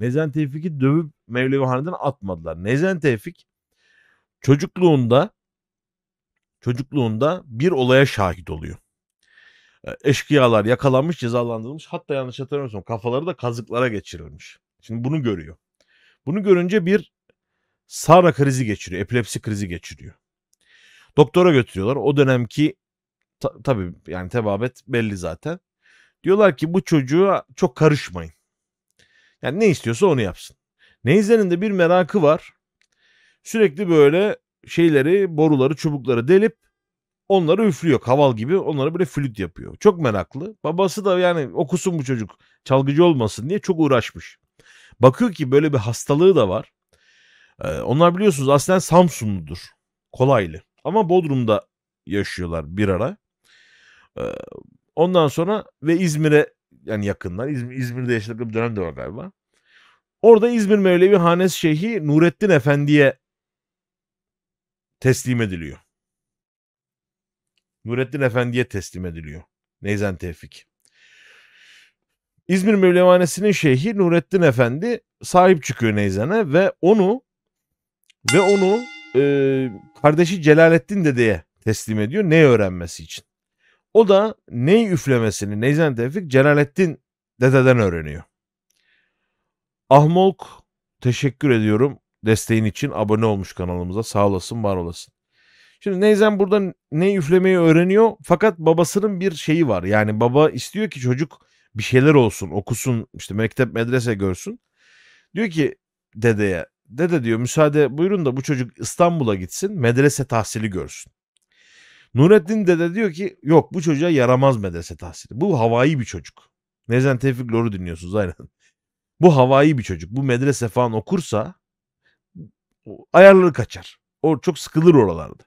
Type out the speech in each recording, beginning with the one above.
Nezen Tevfik'i dövüp Mevlevi Hanedan atmadılar. Nezen Tevfik çocukluğunda çocukluğunda bir olaya şahit oluyor. E, eşkıyalar yakalanmış, cezalandırılmış. Hatta yanlış hatırlamıyorsam kafaları da kazıklara geçirilmiş. Şimdi bunu görüyor. Bunu görünce bir Sara krizi geçiriyor, epilepsi krizi geçiriyor. Doktora götürüyorlar. O dönemki ta, tabii yani tebabet belli zaten. Diyorlar ki bu çocuğa çok karışmayın. Yani ne istiyorsa onu yapsın. Neyzen'in de bir merakı var. Sürekli böyle şeyleri, boruları, çubukları delip onları üflüyor. Kaval gibi onları böyle flüt yapıyor. Çok meraklı. Babası da yani okusun bu çocuk çalgıcı olmasın diye çok uğraşmış. Bakıyor ki böyle bir hastalığı da var. Ee, onlar biliyorsunuz aslen Samsunludur. Kolaylı. Ama Bodrum'da yaşıyorlar bir ara. Ee, ondan sonra ve İzmir'e yani yakınlar. İzmir, İzmir'de yaşadıkları bir dönem de var galiba. Orada İzmir Mevlevi Hanes Şeyhi Nurettin Efendi'ye teslim ediliyor. Nurettin Efendi'ye teslim ediliyor. Neyzen Tevfik. İzmir Mevlevanesi'nin şeyhi Nurettin Efendi sahip çıkıyor Neyzen'e ve onu ve onu e, kardeşi Celalettin dedeye teslim ediyor. Ne öğrenmesi için? O da ney üflemesini Neyzen Tevfik Celalettin dededen öğreniyor. Ahmolk teşekkür ediyorum desteğin için abone olmuş kanalımıza sağ olasın var olasın. Şimdi Neyzen burada ney üflemeyi öğreniyor fakat babasının bir şeyi var. Yani baba istiyor ki çocuk bir şeyler olsun okusun işte mektep medrese görsün. Diyor ki dedeye dede diyor müsaade buyurun da bu çocuk İstanbul'a gitsin medrese tahsili görsün. Nurettin Dede diyor ki yok bu çocuğa yaramaz medrese tahsili. Bu havai bir çocuk. Nezen Tevfik Lor'u dinliyorsunuz aynen. Bu havai bir çocuk. Bu medrese falan okursa ayarları kaçar. O çok sıkılır oralarda.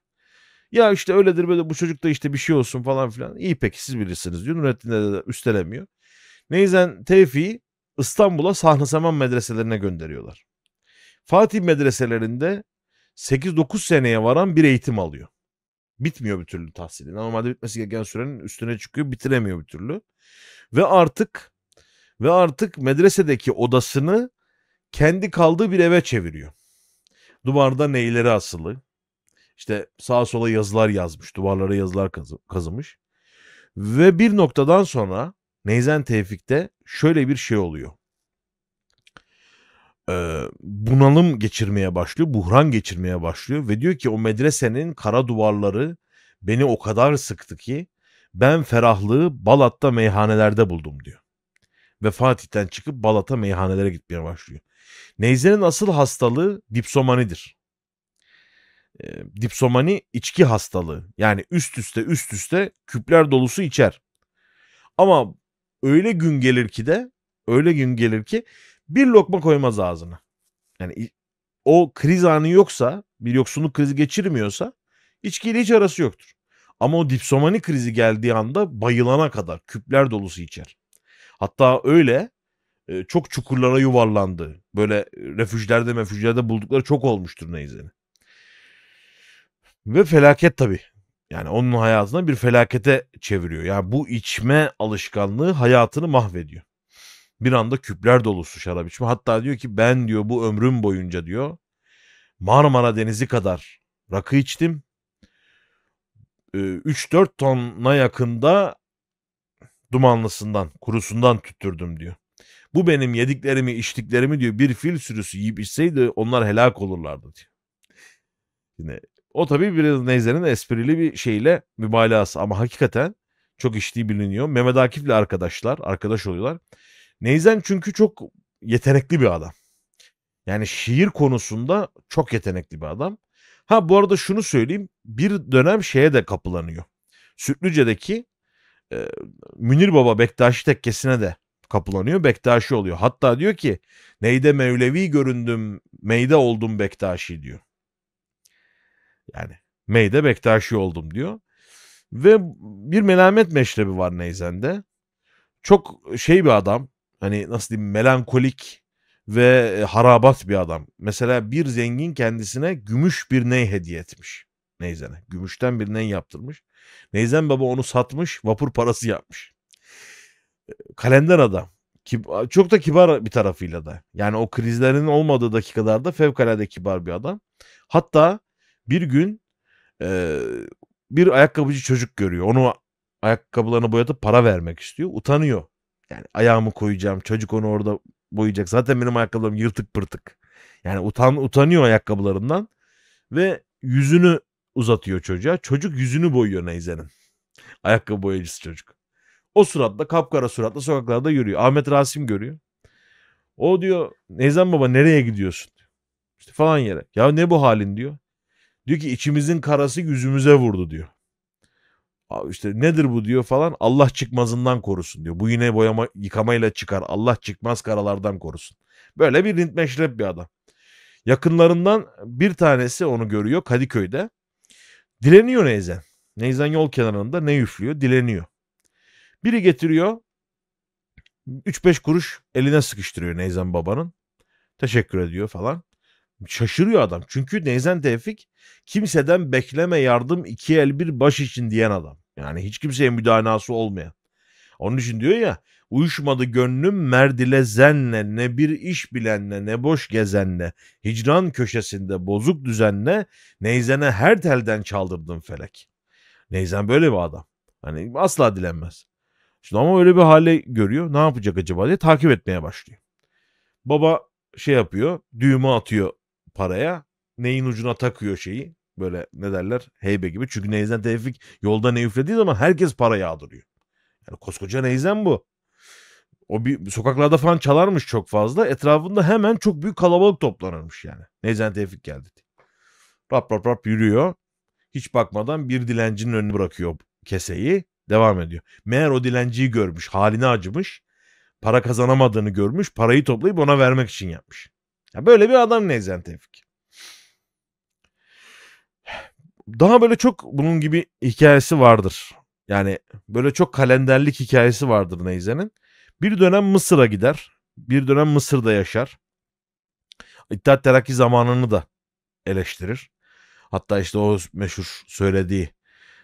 Ya işte öyledir böyle bu çocukta işte bir şey olsun falan filan. İyi peki siz bilirsiniz diyor. Nurettin Dede de üstelemiyor. Neyzen Tevfik'i İstanbul'a Sahne Saman medreselerine gönderiyorlar. Fatih medreselerinde 8-9 seneye varan bir eğitim alıyor. Bitmiyor bir türlü tahsili. Normalde bitmesi gereken sürenin üstüne çıkıyor bitiremiyor bir türlü. Ve artık ve artık medresedeki odasını kendi kaldığı bir eve çeviriyor. Duvarda neyleri asılı. İşte sağa sola yazılar yazmış. Duvarlara yazılar kazı kazımış. Ve bir noktadan sonra Neyzen Tevfik'te şöyle bir şey oluyor e, bunalım geçirmeye başlıyor, buhran geçirmeye başlıyor ve diyor ki o medresenin kara duvarları beni o kadar sıktı ki ben ferahlığı Balat'ta meyhanelerde buldum diyor. Ve Fatih'ten çıkıp Balat'a meyhanelere gitmeye başlıyor. Neyze'nin asıl hastalığı dipsomanidir. E, dipsomani içki hastalığı. Yani üst üste üst üste küpler dolusu içer. Ama öyle gün gelir ki de öyle gün gelir ki bir lokma koymaz ağzına. Yani o kriz anı yoksa bir yoksunluk krizi geçirmiyorsa içkiyle hiç arası yoktur. Ama o dipsomani krizi geldiği anda bayılana kadar küpler dolusu içer. Hatta öyle e, çok çukurlara yuvarlandı. Böyle e, refüjlerde mefüjlerde buldukları çok olmuştur neyzeni. Ve felaket tabii. Yani onun hayatına bir felakete çeviriyor. Yani bu içme alışkanlığı hayatını mahvediyor bir anda küpler dolusu şarap içme. Hatta diyor ki ben diyor bu ömrüm boyunca diyor Marmara Denizi kadar rakı içtim. 3-4 ee, tona yakında dumanlısından, kurusundan tüttürdüm diyor. Bu benim yediklerimi, içtiklerimi diyor bir fil sürüsü yiyip içseydi onlar helak olurlardı diyor. Yine o tabii bir Neyzer'in esprili bir şeyle mübalağası ama hakikaten çok içtiği biliniyor. Mehmet Akif'le arkadaşlar, arkadaş oluyorlar. Neyzen çünkü çok yetenekli bir adam. Yani şiir konusunda çok yetenekli bir adam. Ha bu arada şunu söyleyeyim. Bir dönem şeye de kapılanıyor. Sütlüce'deki e, Münir Baba Bektaşi tekkesine de kapılanıyor. Bektaşi oluyor. Hatta diyor ki neyde Mevlevi göründüm, meyde oldum Bektaşi diyor. Yani meyde Bektaşi oldum diyor. Ve bir melamet meşrebi var Neyzen'de. Çok şey bir adam, hani nasıl diyeyim melankolik ve e, harabat bir adam. Mesela bir zengin kendisine gümüş bir ney hediye etmiş. Neyzen'e. Gümüşten bir ney yaptırmış. Neyzen baba onu satmış vapur parası yapmış. Kalender adam. Çok da kibar bir tarafıyla da. Yani o krizlerin olmadığı dakikalarda fevkalade kibar bir adam. Hatta bir gün e, bir ayakkabıcı çocuk görüyor. Onu ayakkabılarına boyatıp para vermek istiyor. Utanıyor. Yani ayağımı koyacağım. Çocuk onu orada boyayacak. Zaten benim ayakkabılarım yırtık pırtık. Yani utan utanıyor ayakkabılarından ve yüzünü uzatıyor çocuğa. Çocuk yüzünü boyuyor Neyze'nin. Ayakkabı boyacısı çocuk. O suratla kapkara suratla sokaklarda yürüyor. Ahmet Rasim görüyor. O diyor Neyzen baba nereye gidiyorsun? İşte falan yere. Ya ne bu halin diyor. Diyor ki içimizin karası yüzümüze vurdu diyor işte nedir bu diyor falan Allah çıkmazından korusun diyor. Bu yine boyama yıkamayla çıkar Allah çıkmaz karalardan korusun. Böyle bir rint meşrep bir adam. Yakınlarından bir tanesi onu görüyor Kadıköy'de. Dileniyor Neyzen. Neyzen yol kenarında ne üflüyor dileniyor. Biri getiriyor 3-5 kuruş eline sıkıştırıyor Neyzen babanın. Teşekkür ediyor falan. Şaşırıyor adam. Çünkü Neyzen Tevfik kimseden bekleme yardım iki el bir baş için diyen adam. Yani hiç kimseye müdanası olmayan. Onun için diyor ya uyuşmadı gönlüm merdile zenle ne bir iş bilenle ne boş gezenle hicran köşesinde bozuk düzenle neyzene her telden çaldırdım felek. Neyzen böyle bir adam. Hani asla dilenmez. Şimdi ama öyle bir hale görüyor. Ne yapacak acaba diye takip etmeye başlıyor. Baba şey yapıyor. Düğümü atıyor paraya. Neyin ucuna takıyor şeyi. Böyle ne derler? Heybe gibi. Çünkü Neyzen Tevfik yolda ne üflediği zaman herkes para yağdırıyor. Yani koskoca Neyzen bu. O bir sokaklarda falan çalarmış çok fazla. Etrafında hemen çok büyük kalabalık toplanırmış yani. Neyzen Tevfik geldi diye. Rap rap rap yürüyor. Hiç bakmadan bir dilencinin önüne bırakıyor keseyi. Devam ediyor. Meğer o dilenciyi görmüş. halini acımış. Para kazanamadığını görmüş. Parayı toplayıp ona vermek için yapmış. Ya böyle bir adam Neyzen Tevfik daha böyle çok bunun gibi hikayesi vardır. Yani böyle çok kalenderlik hikayesi vardır Neyze'nin. Bir dönem Mısır'a gider. Bir dönem Mısır'da yaşar. İttihat Terakki zamanını da eleştirir. Hatta işte o meşhur söylediği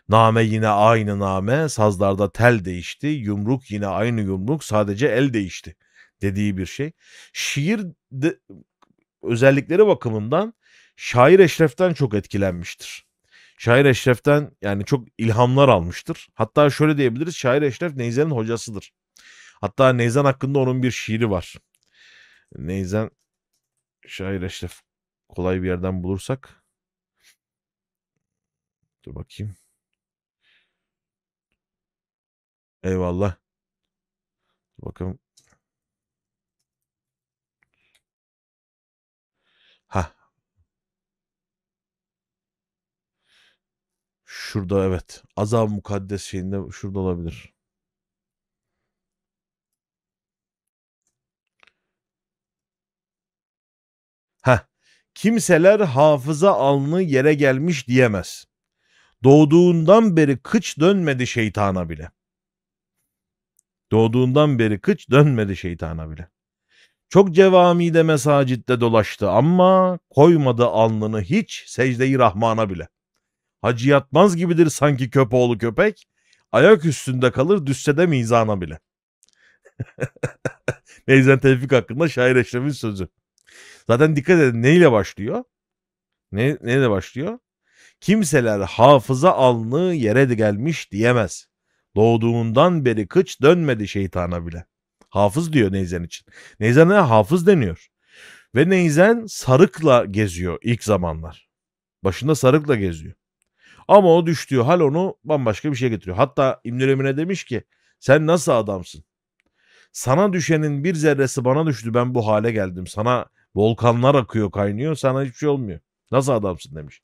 name yine aynı name, sazlarda tel değişti, yumruk yine aynı yumruk, sadece el değişti dediği bir şey. Şiir de, özellikleri bakımından şair Eşref'ten çok etkilenmiştir. Şair Eşref'ten yani çok ilhamlar almıştır. Hatta şöyle diyebiliriz Şair Eşref Neyzen'in hocasıdır. Hatta Neyzen hakkında onun bir şiiri var. Neyzen Şair Eşref kolay bir yerden bulursak. Dur bakayım. Eyvallah. Bakın. Şurada evet. azam mukaddes şeyinde şurada olabilir. Ha, Kimseler hafıza alnı yere gelmiş diyemez. Doğduğundan beri kıç dönmedi şeytana bile. Doğduğundan beri kıç dönmedi şeytana bile. Çok cevamide mesacitte dolaştı ama koymadı alnını hiç secde-i rahmana bile. Hacı yatmaz gibidir sanki köpoğlu köpek. Ayak üstünde kalır düşse de mizana bile. Neyzen Tevfik hakkında şair Eşref'in sözü. Zaten dikkat edin neyle başlıyor? Ne, neyle başlıyor? Kimseler hafıza alnı yere gelmiş diyemez. Doğduğundan beri kıç dönmedi şeytana bile. Hafız diyor Neyzen için. Neyzen'e hafız deniyor. Ve Neyzen sarıkla geziyor ilk zamanlar. Başında sarıkla geziyor. Ama o düştüğü hal onu bambaşka bir şeye getiriyor. Hatta İbnül Emin'e demiş ki sen nasıl adamsın? Sana düşenin bir zerresi bana düştü ben bu hale geldim. Sana volkanlar akıyor kaynıyor sana hiçbir şey olmuyor. Nasıl adamsın demiş.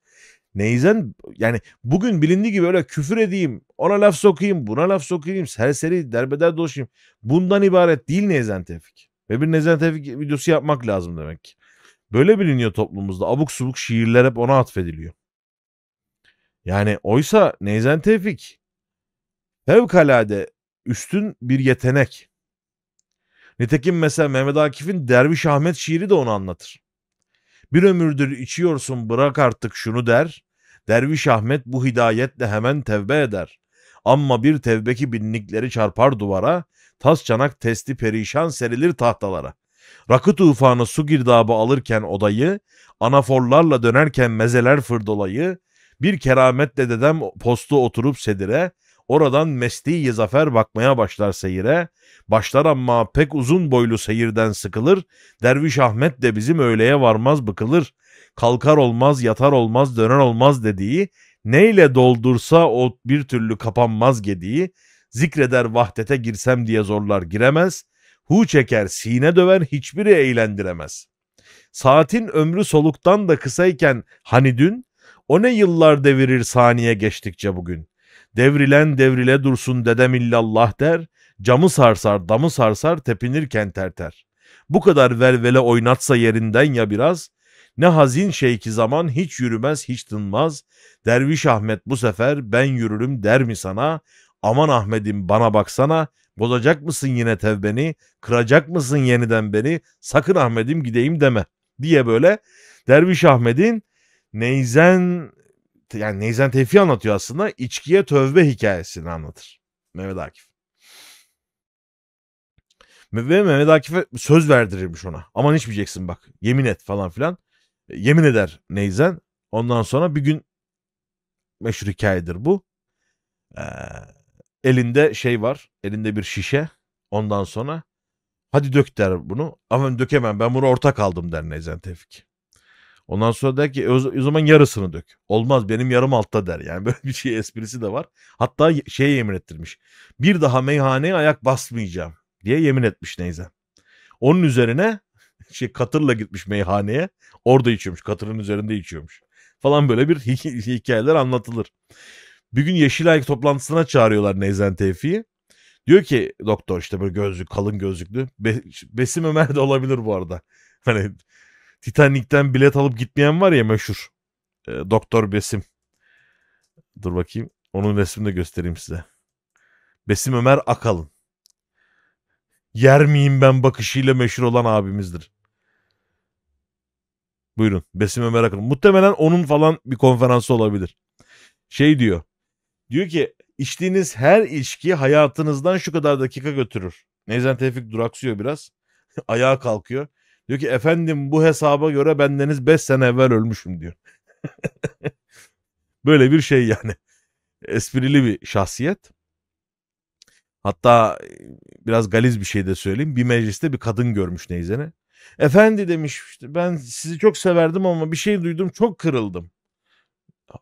Neyzen yani bugün bilindiği gibi öyle küfür edeyim, ona laf sokayım, buna laf sokayım, serseri derbeder dolaşayım. Bundan ibaret değil Neyzen Tevfik. Ve bir Neyzen Tevfik videosu yapmak lazım demek ki. Böyle biliniyor toplumumuzda. Abuk subuk şiirler hep ona atfediliyor. Yani oysa Neyzen Tevfik fevkalade üstün bir yetenek. Nitekim mesela Mehmet Akif'in Derviş Ahmet şiiri de onu anlatır. Bir ömürdür içiyorsun bırak artık şunu der. Derviş Ahmet bu hidayetle hemen tevbe eder. Amma bir tevbeki binlikleri çarpar duvara, tas çanak testi perişan serilir tahtalara. Rakı tufanı su girdabı alırken odayı, anaforlarla dönerken mezeler fırdolayı, bir kerametle dedem postu oturup sedire, oradan mesleği zafer bakmaya başlar seyire. Başlar ama pek uzun boylu seyirden sıkılır. Derviş Ahmet de bizim öğleye varmaz bıkılır. Kalkar olmaz, yatar olmaz, döner olmaz dediği, neyle doldursa o bir türlü kapanmaz gediği, zikreder vahdete girsem diye zorlar giremez, hu çeker sine döver hiçbiri eğlendiremez. Saatin ömrü soluktan da kısayken hani dün, o ne yıllar devirir saniye geçtikçe bugün. Devrilen devrile dursun dedem illallah der, camı sarsar, damı sarsar, tepinirken terter. Bu kadar vervele oynatsa yerinden ya biraz, ne hazin şey ki zaman hiç yürümez, hiç tınmaz. Derviş Ahmet bu sefer ben yürürüm der mi sana? Aman Ahmet'im bana baksana, bozacak mısın yine tevbeni, kıracak mısın yeniden beni, sakın Ahmet'im gideyim deme diye böyle Derviş Ahmet'in Neyzen yani Neyzen Tevfi anlatıyor aslında. içkiye tövbe hikayesini anlatır. Mehmet Akif. Ve Mehmet Akif'e söz verdirirmiş ona. Aman içmeyeceksin bak. Yemin et falan filan. E, yemin eder Neyzen. Ondan sonra bir gün meşhur hikayedir bu. Ee, elinde şey var. Elinde bir şişe. Ondan sonra hadi dök der bunu. Ama dökemem ben bunu ortak aldım der Neyzen Tevfik. Ondan sonra der ki o, o zaman yarısını dök. Olmaz benim yarım altta der. Yani böyle bir şey esprisi de var. Hatta şey yemin ettirmiş. Bir daha meyhaneye ayak basmayacağım diye yemin etmiş neyse. Onun üzerine şey katırla gitmiş meyhaneye. Orada içiyormuş. Katırın üzerinde içiyormuş. Falan böyle bir hikayeler anlatılır. Bir gün Yeşilay toplantısına çağırıyorlar Neyzen Tevfik'i. Diyor ki doktor işte böyle gözlük kalın gözlüklü. Be Besim Ömer de olabilir bu arada. Hani Titanic'ten bilet alıp gitmeyen var ya meşhur. E, Doktor Besim. Dur bakayım. Onun resmini de göstereyim size. Besim Ömer Akalın. Yer miyim ben bakışıyla meşhur olan abimizdir. Buyurun. Besim Ömer Akalın. Muhtemelen onun falan bir konferansı olabilir. Şey diyor. Diyor ki içtiğiniz her içki hayatınızdan şu kadar dakika götürür. Neyzen Tevfik duraksıyor biraz. Ayağa kalkıyor. Diyor ki efendim bu hesaba göre bendeniz 5 sene evvel ölmüşüm diyor. Böyle bir şey yani. Esprili bir şahsiyet. Hatta e, biraz galiz bir şey de söyleyeyim. Bir mecliste bir kadın görmüş neyzene. Efendi demiş işte ben sizi çok severdim ama bir şey duydum çok kırıldım.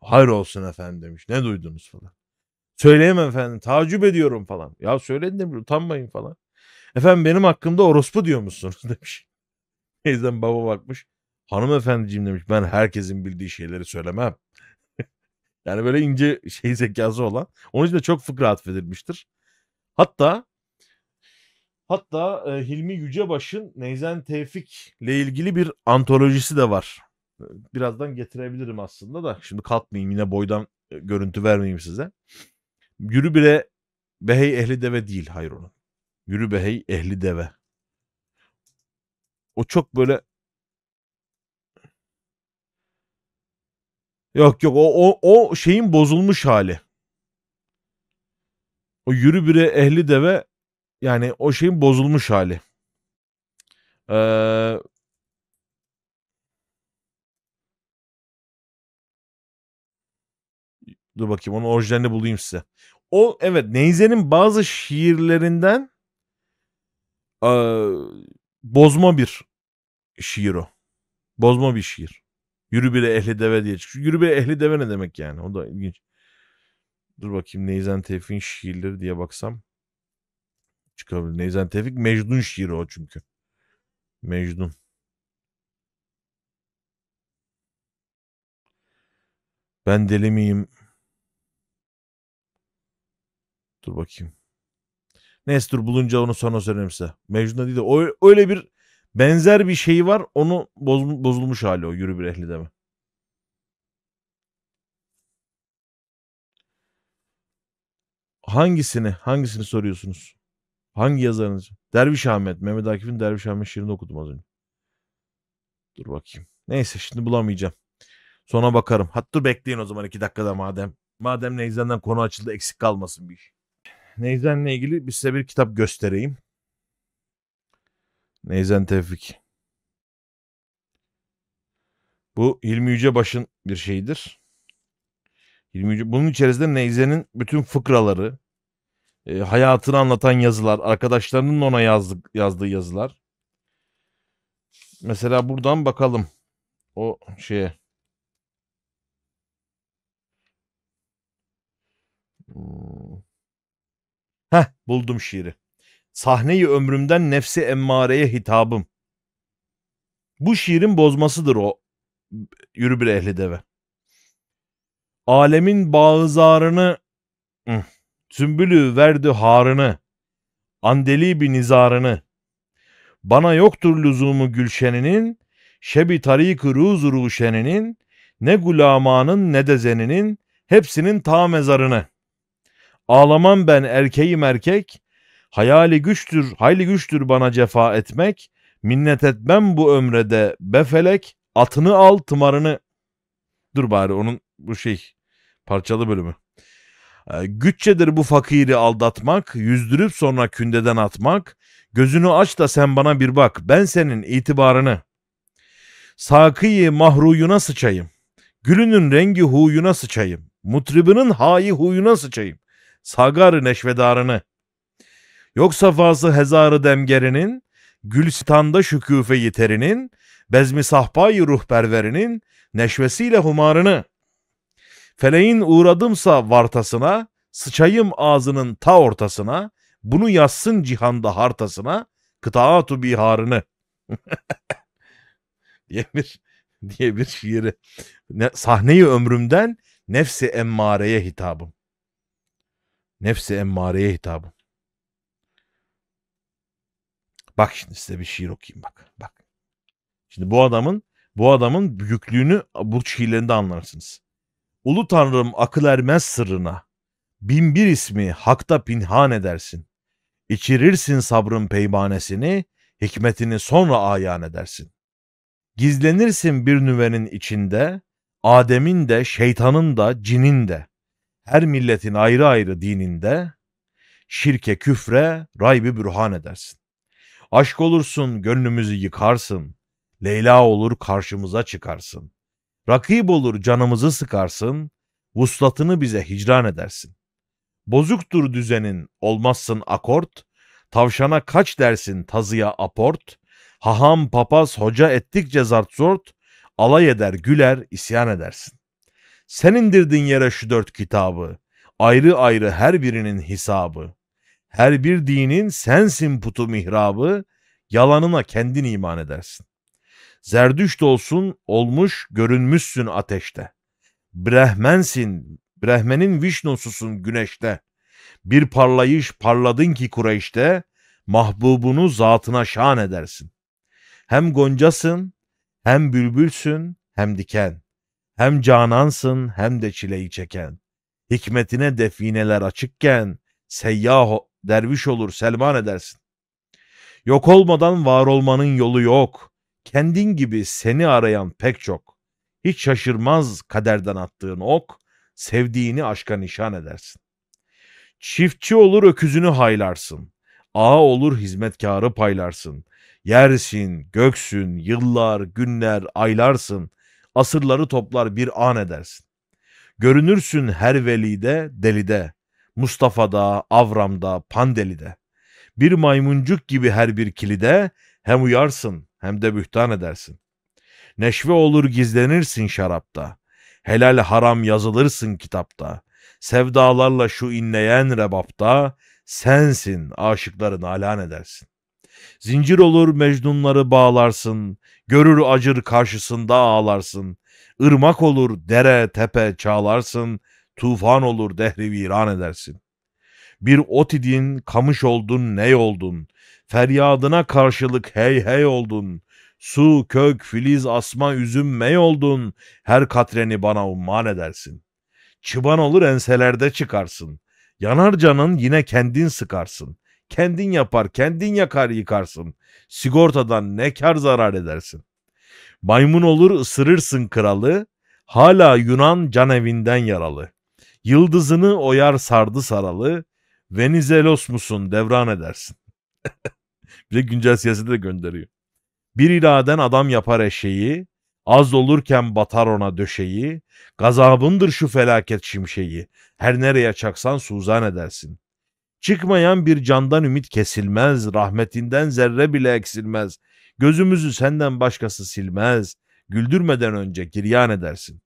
Hayır olsun efendim demiş. Ne duydunuz falan. Söyleyemem efendim tacip ediyorum falan. Ya söyledim utanmayın falan. Efendim benim hakkımda orospu diyor musunuz demiş. Teyzem baba bakmış. Hanımefendiciğim demiş ben herkesin bildiği şeyleri söylemem. yani böyle ince şey zekası olan. Onun için de çok fıkra atfedilmiştir. Hatta hatta e, Hilmi Yücebaş'ın Neyzen Tevfik'le ilgili bir antolojisi de var. E, birazdan getirebilirim aslında da. Şimdi kalkmayayım yine boydan e, görüntü vermeyeyim size. Yürü bire behey ehli deve değil hayır onun. Yürü behey ehli deve. O çok böyle Yok yok o, o, o şeyin bozulmuş hali. O yürü bire ehli deve yani o şeyin bozulmuş hali. Ee, Dur bakayım onu orijinalini bulayım size. O evet Neyze'nin bazı şiirlerinden e, bozma bir şiir o. Bozma bir şiir. Yürü bile ehli deve diye çıkıyor. Yürü bile ehli deve ne demek yani? O da ilginç. Dur bakayım Neyzen Tevfik'in şiirleri diye baksam çıkabilir. Neyzen Tevfik Mecnun şiiri o çünkü. Mecnun. Ben deli miyim? Dur bakayım. Nestor bulunca onu sana söylerim size. da değil de öyle bir benzer bir şey var. Onu boz, bozulmuş hali o yürü bir ehli deme. Hangisini? Hangisini soruyorsunuz? Hangi yazarınız? Derviş Ahmet. Mehmet Akif'in Derviş Ahmet şiirini okudum az önce. Dur bakayım. Neyse şimdi bulamayacağım. Sonra bakarım. Hatta bekleyin o zaman iki dakikada madem. Madem Neyzen'den konu açıldı eksik kalmasın bir şey. Neyzen'le ilgili bir size bir kitap göstereyim. Neyzen Tevfik. Bu Hilmi Yücebaş'ın bir şeyidir. Hilmi Yüce, bunun içerisinde Neyzen'in bütün fıkraları, e, hayatını anlatan yazılar, arkadaşlarının ona yazdık, yazdığı yazılar. Mesela buradan bakalım o şeye. Hmm. Heh buldum şiiri. Sahneyi ömrümden nefsi emmareye hitabım. Bu şiirin bozmasıdır o yürü bir ehli deve. Alemin bağızarını zümbülü verdi harını andeli bir nizarını bana yoktur lüzumu gülşeninin şebi tariki ruz ruşeninin ne gulamanın ne dezeninin hepsinin ta mezarını.'' Ağlamam ben erkeğim erkek. Hayali güçtür, hayli güçtür bana cefa etmek. Minnet etmem bu ömrede befelek. Atını al tımarını. Dur bari onun bu şey parçalı bölümü. Ee, güççedir bu fakiri aldatmak, yüzdürüp sonra kündeden atmak. Gözünü aç da sen bana bir bak, ben senin itibarını. Sakıyı mahruyuna sıçayım, gülünün rengi huyuna sıçayım, mutribinin hayi huyuna sıçayım sagar neşvedarını. Yoksa fazı hezarı demgerinin, gülstanda şüküfe yeterinin, bezmi sahpayı ruhperverinin, neşvesiyle humarını. Feleğin uğradımsa vartasına, sıçayım ağzının ta ortasına, bunu yazsın cihanda hartasına, kıtaatu biharını. diye bir diye bir şiiri. Ne, sahneyi ömrümden nefsi emmareye hitabım. Nefsi emmareye hitabı. Bak şimdi size bir şiir okuyayım bak. Bak. Şimdi bu adamın bu adamın büyüklüğünü bu şiirlerinde anlarsınız. Ulu Tanrım akıl ermez sırrına. Bin bir ismi hakta pinhan edersin. İçirirsin sabrın peymanesini, hikmetini sonra ayan edersin. Gizlenirsin bir nüvenin içinde, Adem'in de, şeytanın da, cinin de her milletin ayrı ayrı dininde şirke küfre raybi bürhan edersin. Aşk olursun gönlümüzü yıkarsın. Leyla olur karşımıza çıkarsın. Rakip olur canımızı sıkarsın. Vuslatını bize hicran edersin. Bozuktur düzenin olmazsın akort. Tavşana kaç dersin tazıya aport. Haham papaz hoca ettikçe zart zort. Alay eder güler isyan edersin. Sen indirdin yere şu dört kitabı. Ayrı ayrı her birinin hesabı. Her bir dinin sensin putu mihrabı. Yalanına kendin iman edersin. Zerdüşt olsun olmuş görünmüşsün ateşte. Brehmensin, Brehmenin Vişnususun güneşte. Bir parlayış parladın ki Kureyş'te, mahbubunu zatına şan edersin. Hem goncasın, hem bülbülsün, hem diken. Hem canansın hem de çileyi çeken. Hikmetine defineler açıkken seyyah derviş olur selman edersin. Yok olmadan var olmanın yolu yok. Kendin gibi seni arayan pek çok. Hiç şaşırmaz kaderden attığın ok, sevdiğini aşka nişan edersin. Çiftçi olur öküzünü haylarsın. Ağa olur hizmetkarı paylarsın. Yersin, göksün, yıllar, günler, aylarsın asırları toplar bir an edersin. Görünürsün her velide, delide, Mustafa'da, Avram'da, Pandeli'de. Bir maymuncuk gibi her bir kilide hem uyarsın hem de bühtan edersin. Neşve olur gizlenirsin şarapta, helal haram yazılırsın kitapta. Sevdalarla şu inleyen rebapta, sensin aşıkların alan edersin. Zincir olur mecnunları bağlarsın, görür acır karşısında ağlarsın. Irmak olur dere tepe çağlarsın, tufan olur dehri viran edersin. Bir ot idin, kamış oldun, ney oldun, feryadına karşılık hey hey oldun. Su, kök, filiz, asma, üzüm, mey oldun, her katreni bana umman edersin. Çıban olur enselerde çıkarsın, yanar canın yine kendin sıkarsın. Kendin yapar, kendin yakar yıkarsın. Sigortadan ne kar zarar edersin. Maymun olur ısırırsın kralı, hala Yunan can evinden yaralı. Yıldızını oyar sardı saralı, Venizelos musun devran edersin. bir de güncel siyasete de gönderiyor. Bir iraden adam yapar eşeği, Az olurken batar ona döşeyi, gazabındır şu felaket şimşeği, her nereye çaksan suzan edersin. Çıkmayan bir candan ümit kesilmez, rahmetinden zerre bile eksilmez. Gözümüzü senden başkası silmez, güldürmeden önce giryan edersin.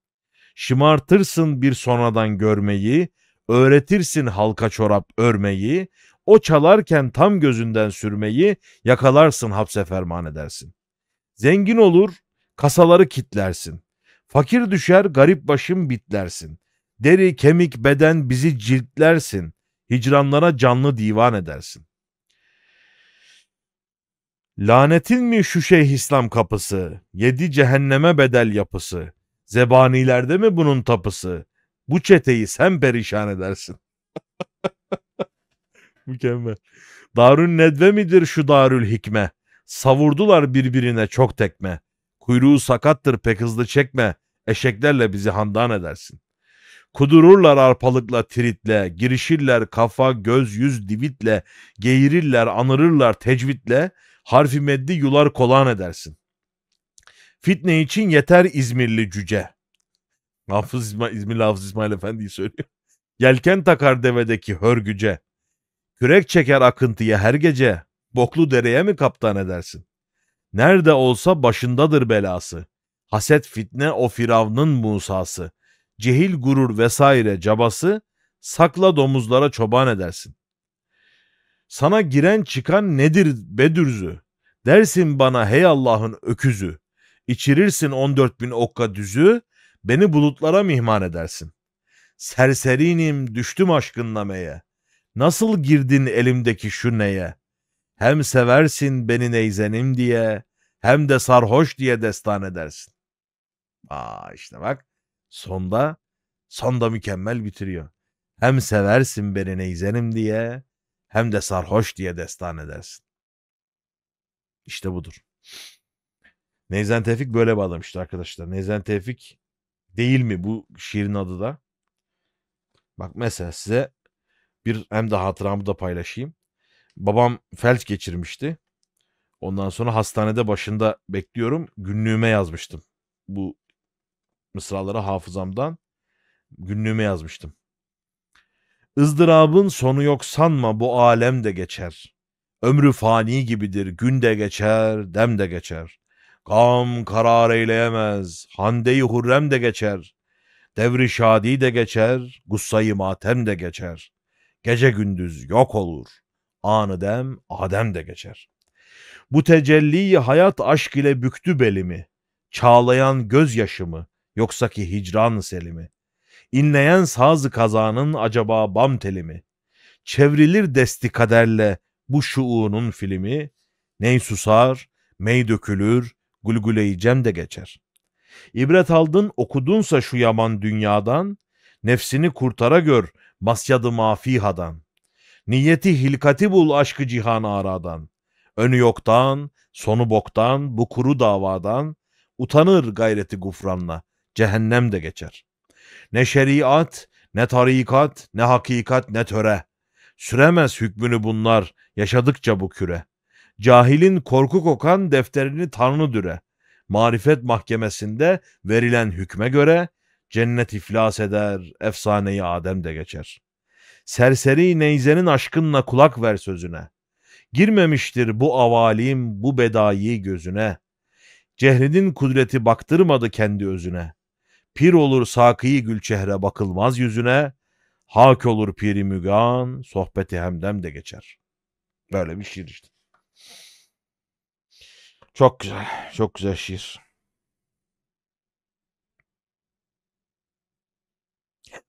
Şımartırsın bir sonradan görmeyi, öğretirsin halka çorap örmeyi, o çalarken tam gözünden sürmeyi, yakalarsın hapse ferman edersin. Zengin olur, kasaları kitlersin. Fakir düşer, garip başım bitlersin. Deri, kemik, beden bizi ciltlersin. Hicranlara canlı divan edersin. Lanetin mi şu şey İslam kapısı, yedi cehenneme bedel yapısı, zebanilerde mi bunun tapısı, bu çeteyi sen perişan edersin. Mükemmel. Darül Nedve midir şu Darül Hikme? Savurdular birbirine çok tekme. Kuyruğu sakattır pek hızlı çekme. Eşeklerle bizi handan edersin. Kudururlar arpalıkla tritle, girişirler kafa, göz, yüz divitle, geğirirler, anırırlar tecvitle, harfi meddi yular kolan edersin. Fitne için yeter İzmirli cüce. Hafız İsmail, İzmirli Hafız İsmail Efendi'yi söylüyor. Yelken takar devedeki hörgüce. Kürek çeker akıntıya her gece. Boklu dereye mi kaptan edersin? Nerede olsa başındadır belası. Haset fitne o firavnın Musa'sı cehil gurur vesaire cabası sakla domuzlara çoban edersin. Sana giren çıkan nedir bedürzü? Dersin bana hey Allah'ın öküzü. İçirirsin on dört bin okka düzü, beni bulutlara mihman edersin. Serserinim düştüm aşkınla meye. Nasıl girdin elimdeki şu neye? Hem seversin beni neyzenim diye, hem de sarhoş diye destan edersin. Aa işte bak Sonda, sonda mükemmel bitiriyor. Hem seversin beni neyzenim diye hem de sarhoş diye destan edersin. İşte budur. Neyzen Tevfik böyle bağlamıştı arkadaşlar. Neyzen Tevfik değil mi bu şiirin adı da? Bak mesela size bir hem de hatıramı da paylaşayım. Babam felç geçirmişti. Ondan sonra hastanede başında bekliyorum. Günlüğüme yazmıştım. Bu mısraları hafızamdan günlüğüme yazmıştım. Izdırabın sonu yok sanma bu alem de geçer. Ömrü fani gibidir gün de geçer dem de geçer. Gam karar eyleyemez hande-i hurrem de geçer. Devri şadi de geçer gussayı matem de geçer. Gece gündüz yok olur anı dem adem de geçer. Bu tecelli hayat aşk ile büktü belimi. Çağlayan gözyaşımı yoksa ki hicran selimi? İnleyen sazı kazanın acaba bam telimi, Çevrilir desti kaderle bu şuunun filmi, ney susar, mey dökülür, gülgüleyi cem de geçer. İbret aldın okudunsa şu yaman dünyadan, nefsini kurtara gör masyadı mafihadan. Niyeti hilkati bul aşkı cihan aradan. Önü yoktan, sonu boktan, bu kuru davadan, utanır gayreti gufranla cehennem de geçer. Ne şeriat, ne tarikat, ne hakikat, ne töre. Süremez hükmünü bunlar yaşadıkça bu küre. Cahilin korku kokan defterini tanrı düre. Marifet mahkemesinde verilen hükme göre cennet iflas eder, efsaneyi Adem de geçer. Serseri neyzenin aşkınla kulak ver sözüne. Girmemiştir bu avalim, bu bedayi gözüne. Cehlinin kudreti baktırmadı kendi özüne. Pir olur sakıyı gülçehre bakılmaz yüzüne. Hak olur piri mügan sohbeti hemdem de geçer. Böyle bir şiir işte. Çok güzel. Çok güzel şiir.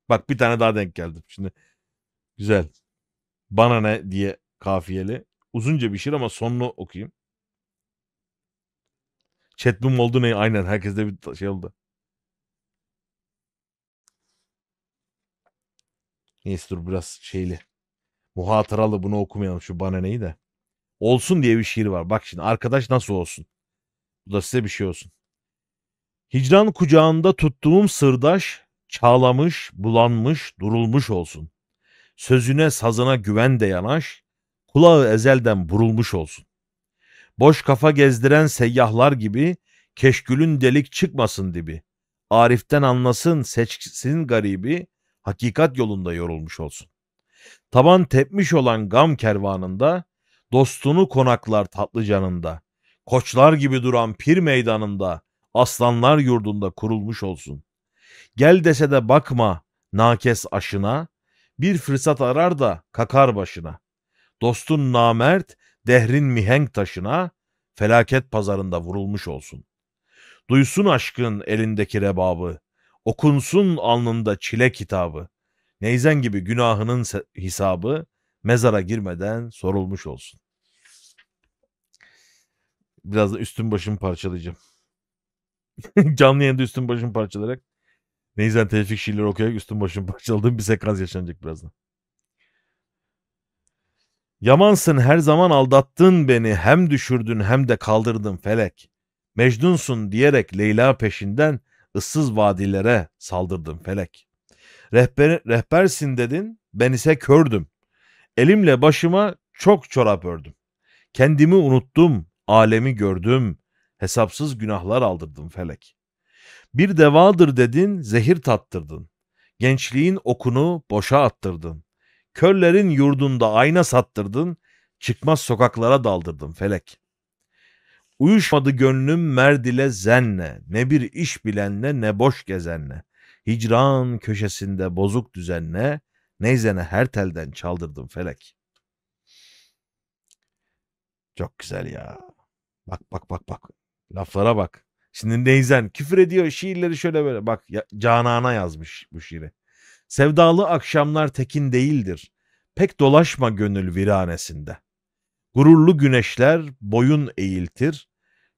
Bak bir tane daha denk geldim. Şimdi güzel. Bana ne diye kafiyeli. Uzunca bir şiir ama sonunu okuyayım. Chatroom oldu ne? Aynen herkeste bir şey oldu. Neyse dur biraz şeyli. Bu bunu okumayalım şu bananeyi de. Olsun diye bir şiir var. Bak şimdi arkadaş nasıl olsun? Bu da size bir şey olsun. Hicran kucağında tuttuğum sırdaş çağlamış, bulanmış, durulmuş olsun. Sözüne, sazına güven de yanaş, kulağı ezelden burulmuş olsun. Boş kafa gezdiren seyyahlar gibi keşkülün delik çıkmasın dibi. Arif'ten anlasın, seçsin garibi, hakikat yolunda yorulmuş olsun. Taban tepmiş olan gam kervanında, dostunu konaklar tatlı canında, koçlar gibi duran pir meydanında, aslanlar yurdunda kurulmuş olsun. Gel dese de bakma nakes aşına, bir fırsat arar da kakar başına. Dostun namert, dehrin mihenk taşına, felaket pazarında vurulmuş olsun. Duysun aşkın elindeki rebabı, okunsun alnında çile kitabı, neyzen gibi günahının hesabı mezara girmeden sorulmuş olsun. Biraz da üstün başımı parçalayacağım. Canlı yayında üstün başımı parçalayarak neyzen Tevfik şiirleri okuyarak üstün başımı parçaladığım bir sekans yaşanacak birazdan. Yamansın her zaman aldattın beni hem düşürdün hem de kaldırdın felek. Mecnunsun diyerek Leyla peşinden ıssız vadilere saldırdım felek. Rehber, rehbersin dedin, ben ise kördüm. Elimle başıma çok çorap ördüm. Kendimi unuttum, alemi gördüm. Hesapsız günahlar aldırdım felek. Bir devadır dedin, zehir tattırdın. Gençliğin okunu boşa attırdın. Körlerin yurdunda ayna sattırdın, çıkmaz sokaklara daldırdın felek.'' Uyuşmadı gönlüm merdile zenle, ne bir iş bilenle ne boş gezenle. Hicran köşesinde bozuk düzenle, neyzene her telden çaldırdım felek. Çok güzel ya. Bak bak bak bak. Laflara bak. Şimdi neyzen küfür ediyor şiirleri şöyle böyle. Bak Canan'a yazmış bu şiiri. Sevdalı akşamlar tekin değildir. Pek dolaşma gönül viranesinde. Gururlu güneşler boyun eğiltir.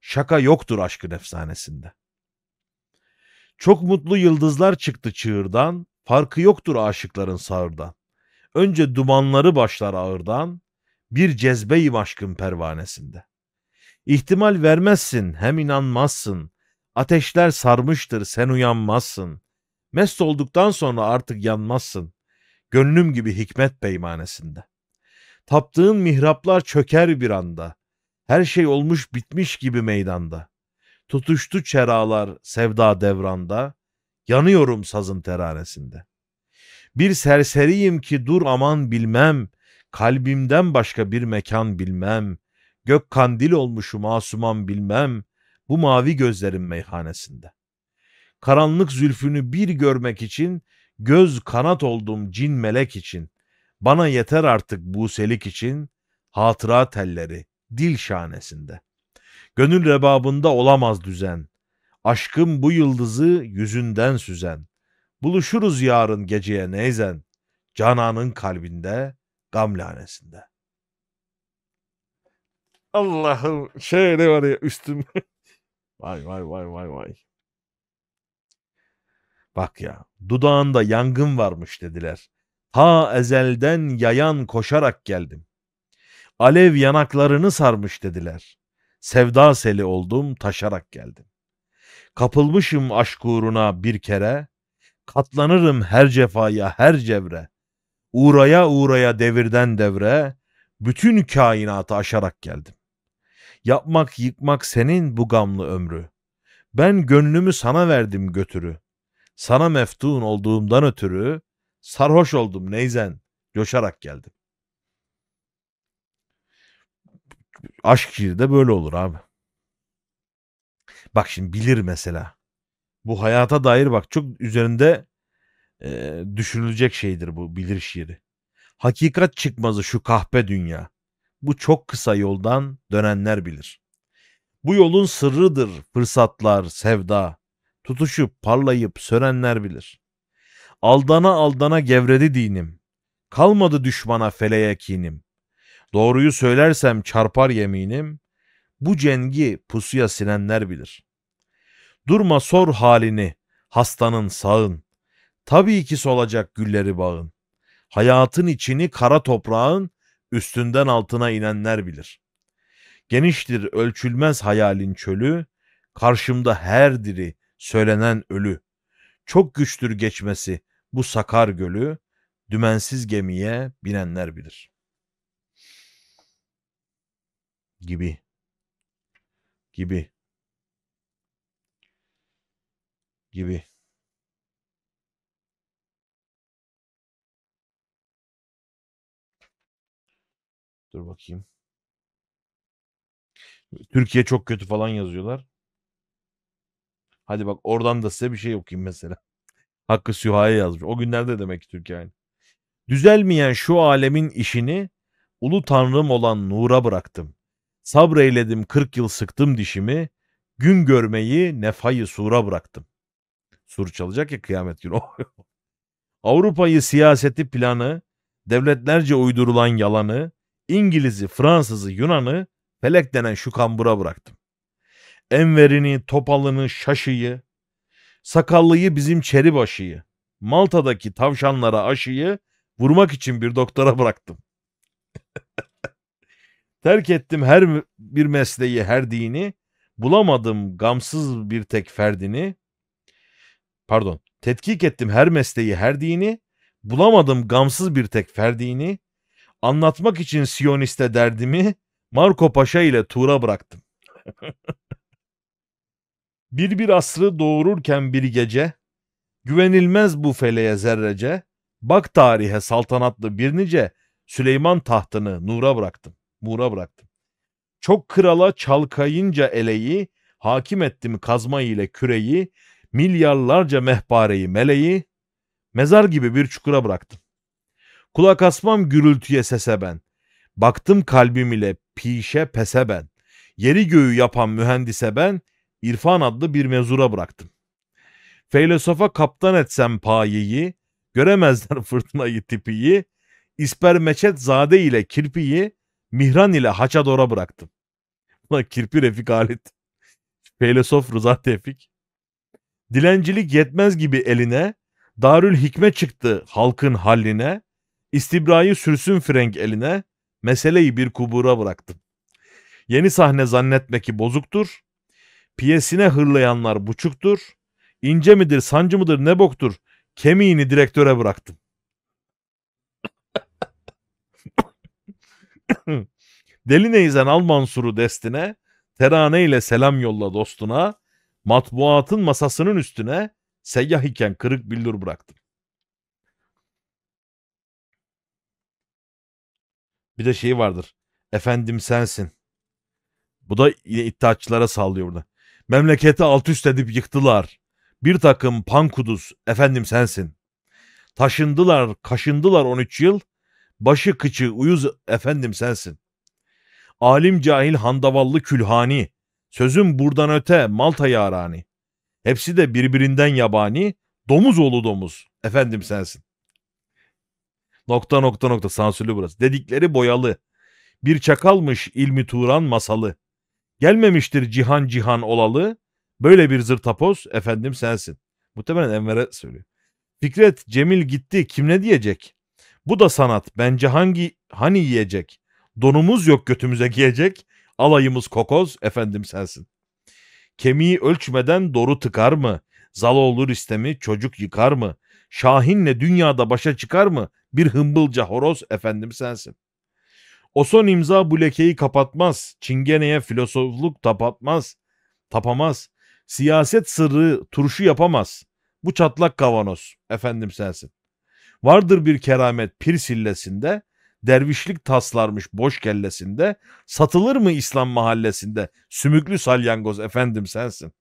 Şaka yoktur aşkın efsanesinde. Çok mutlu yıldızlar çıktı çığırdan, farkı yoktur aşıkların sağırdan. Önce dumanları başlar ağırdan, bir cezbeyim aşkın pervanesinde. İhtimal vermezsin, hem inanmazsın. Ateşler sarmıştır, sen uyanmazsın. Mest olduktan sonra artık yanmazsın. Gönlüm gibi hikmet peymanesinde. Taptığın mihraplar çöker bir anda. Her şey olmuş bitmiş gibi meydanda. Tutuştu çeralar sevda devranda. Yanıyorum sazın teranesinde. Bir serseriyim ki dur aman bilmem. Kalbimden başka bir mekan bilmem. Gök kandil olmuşum asuman bilmem. Bu mavi gözlerin meyhanesinde. Karanlık zülfünü bir görmek için göz kanat oldum cin melek için. Bana yeter artık bu selik için hatıra telleri dil şanesinde. Gönül rebabında olamaz düzen. Aşkım bu yıldızı yüzünden süzen. Buluşuruz yarın geceye neyzen. Cananın kalbinde, gam lanesinde. Allah'ım şey ne var ya üstüm. vay vay vay vay vay. Bak ya dudağında yangın varmış dediler. Ha ezelden yayan koşarak geldim. Alev yanaklarını sarmış dediler. Sevda seli oldum, taşarak geldim. Kapılmışım aşk uğruna bir kere, katlanırım her cefaya, her cevre. Uğraya uğraya devirden devre, bütün kainatı aşarak geldim. Yapmak yıkmak senin bu gamlı ömrü. Ben gönlümü sana verdim götürü. Sana meftun olduğumdan ötürü, sarhoş oldum neyzen, coşarak geldim. aşk şiiri de böyle olur abi. Bak şimdi bilir mesela. Bu hayata dair bak çok üzerinde e, düşünülecek şeydir bu bilir şiiri. Hakikat çıkmazı şu kahpe dünya. Bu çok kısa yoldan dönenler bilir. Bu yolun sırrıdır fırsatlar, sevda. Tutuşup parlayıp sönenler bilir. Aldana aldana gevredi dinim. Kalmadı düşmana feleğe kinim. Doğruyu söylersem çarpar yeminim. Bu cengi pusuya sinenler bilir. Durma sor halini hastanın sağın. Tabii ki solacak gülleri bağın. Hayatın içini kara toprağın üstünden altına inenler bilir. Geniştir ölçülmez hayalin çölü, karşımda her diri söylenen ölü. Çok güçtür geçmesi bu sakar gölü, dümensiz gemiye binenler bilir.'' gibi gibi gibi Dur bakayım. Türkiye çok kötü falan yazıyorlar. Hadi bak oradan da size bir şey okuyayım mesela. Hakkı Süha'ya yazmış. O günlerde demek ki Türkiye Düzelmeyen şu alemin işini ulu tanrım olan nura bıraktım. Sabreyledim kırk yıl sıktım dişimi, gün görmeyi nefayı sura bıraktım. Sur çalacak ya kıyamet günü. Avrupa'yı siyaseti planı, devletlerce uydurulan yalanı, İngiliz'i, Fransız'ı, Yunan'ı pelek denen şu kambura bıraktım. Enverini, Topalını, Şaşı'yı, Sakallıyı bizim Çeribaşı'yı, Malta'daki tavşanlara aşıyı vurmak için bir doktora bıraktım. Terk ettim her bir mesleği, her dini. Bulamadım gamsız bir tek ferdini. Pardon. Tetkik ettim her mesleği, her dini. Bulamadım gamsız bir tek ferdini. Anlatmak için Siyoniste derdimi Marco Paşa ile Tuğra bıraktım. bir bir asrı doğururken bir gece, güvenilmez bu feleye zerrece, bak tarihe saltanatlı bir nice Süleyman tahtını nura bıraktım. Buğra bıraktım. Çok krala çalkayınca eleyi, hakim ettim kazma ile küreyi, milyarlarca mehpareyi meleği, mezar gibi bir çukura bıraktım. Kulak asmam gürültüye sese ben, baktım kalbim ile pişe pese ben, yeri göğü yapan mühendise ben, irfan adlı bir mezura bıraktım. Feylesofa kaptan etsem payeyi göremezler fırtınayı tipiyi, meçet zade ile kirpiyi, Mihran ile haça Haçador'a bıraktım. Lan kirpi Refik alet. Feylesof Rıza Tevfik. Dilencilik yetmez gibi eline, Darül Hikme çıktı halkın haline, istibrayı sürsün frenk eline, meseleyi bir kubura bıraktım. Yeni sahne zannetme ki bozuktur, piyesine hırlayanlar buçuktur, ince midir sancı mıdır ne boktur, kemiğini direktöre bıraktım. Deli neyzen al Mansur'u destine, terane ile selam yolla dostuna, matbuatın masasının üstüne seyyah iken kırık billur bıraktım. Bir de şey vardır. Efendim sensin. Bu da yine iddiaçlara sallıyor burada. Memleketi alt üst edip yıktılar. Bir takım pankuduz efendim sensin. Taşındılar, kaşındılar 13 yıl başı kıçı uyuz efendim sensin. Alim cahil handavallı külhani, sözüm buradan öte Malta yarani. Hepsi de birbirinden yabani, domuz oğlu domuz, efendim sensin. Nokta nokta nokta sansürlü burası. Dedikleri boyalı. Bir çakalmış ilmi Turan masalı. Gelmemiştir cihan cihan olalı. Böyle bir zırtapoz efendim sensin. Muhtemelen Enver'e söylüyor. Fikret Cemil gitti kim ne diyecek? Bu da sanat. Bence hangi hani yiyecek? Donumuz yok götümüze giyecek. Alayımız kokoz, efendim sensin. Kemiği ölçmeden doğru tıkar mı? Zal olur istemi, çocuk yıkar mı? Şahinle dünyada başa çıkar mı? Bir hımbılca horoz, efendim sensin. O son imza bu lekeyi kapatmaz. Çingeneye filozofluk tapatmaz. Tapamaz. Siyaset sırrı turşu yapamaz. Bu çatlak kavanoz. Efendim sensin. Vardır bir keramet pir sillesinde, dervişlik taslarmış boş kellesinde, satılır mı İslam mahallesinde sümüklü salyangoz efendim sensin.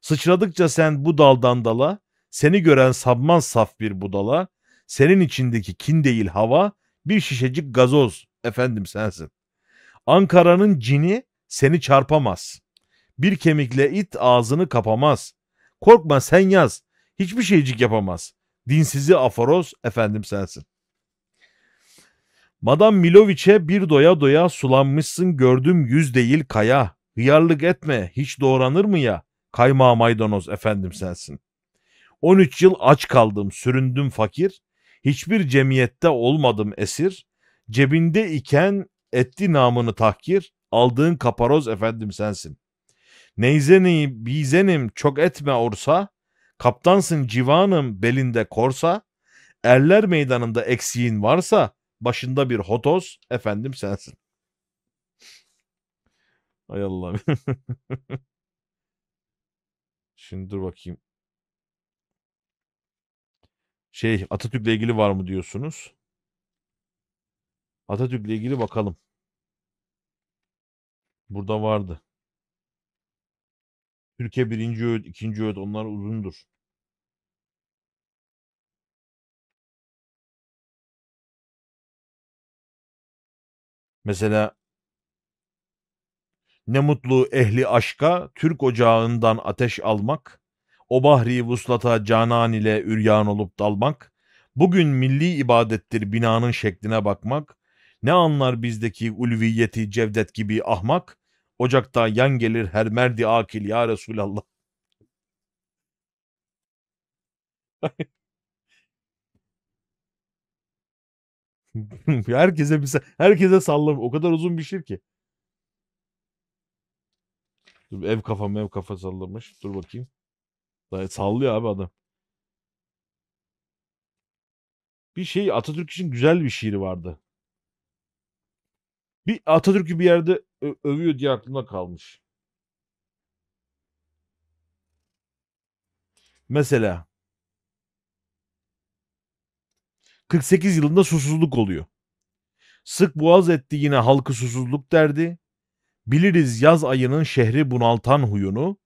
Sıçradıkça sen bu daldan dala, seni gören sabman saf bir budala, senin içindeki kin değil hava, bir şişecik gazoz efendim sensin. Ankara'nın cini seni çarpamaz. Bir kemikle it ağzını kapamaz. Korkma sen yaz. Hiçbir şeycik yapamaz. Dinsizi aforoz efendim sensin. Madam Miloviç'e bir doya doya sulanmışsın gördüm yüz değil kaya. Hıyarlık etme hiç doğranır mı ya? Kaymağı maydanoz efendim sensin. 13 yıl aç kaldım süründüm fakir. Hiçbir cemiyette olmadım esir. Cebinde iken etti namını tahkir. Aldığın kaparoz efendim sensin. Neyzenim bizenim çok etme orsa. Kaptansın civanım belinde korsa, erler meydanında eksiğin varsa başında bir hotos efendim sensin. Ay Allah. Şimdi dur bakayım. Şey Atatürk'le ilgili var mı diyorsunuz? Atatürk'le ilgili bakalım. Burada vardı. Türkiye birinci öğüt, ikinci öğüt onlar uzundur. Mesela ne mutlu ehli aşka Türk ocağından ateş almak, o bahri vuslata canan ile üryan olup dalmak, bugün milli ibadettir binanın şekline bakmak, ne anlar bizdeki ulviyeti cevdet gibi ahmak, ocakta yan gelir her merdi akil ya Resulallah. herkese bir herkese sallam. O kadar uzun bir şiir ki. Ev kafa ev kafa sallamış. Dur bakayım. Sallıyor abi adam. Bir şey Atatürk için güzel bir şiiri vardı. Bir Atatürk'ü bir yerde övüyor diye aklımda kalmış. Mesela 48 yılında susuzluk oluyor. Sık boğaz etti yine halkı susuzluk derdi. Biliriz yaz ayının şehri bunaltan huyunu.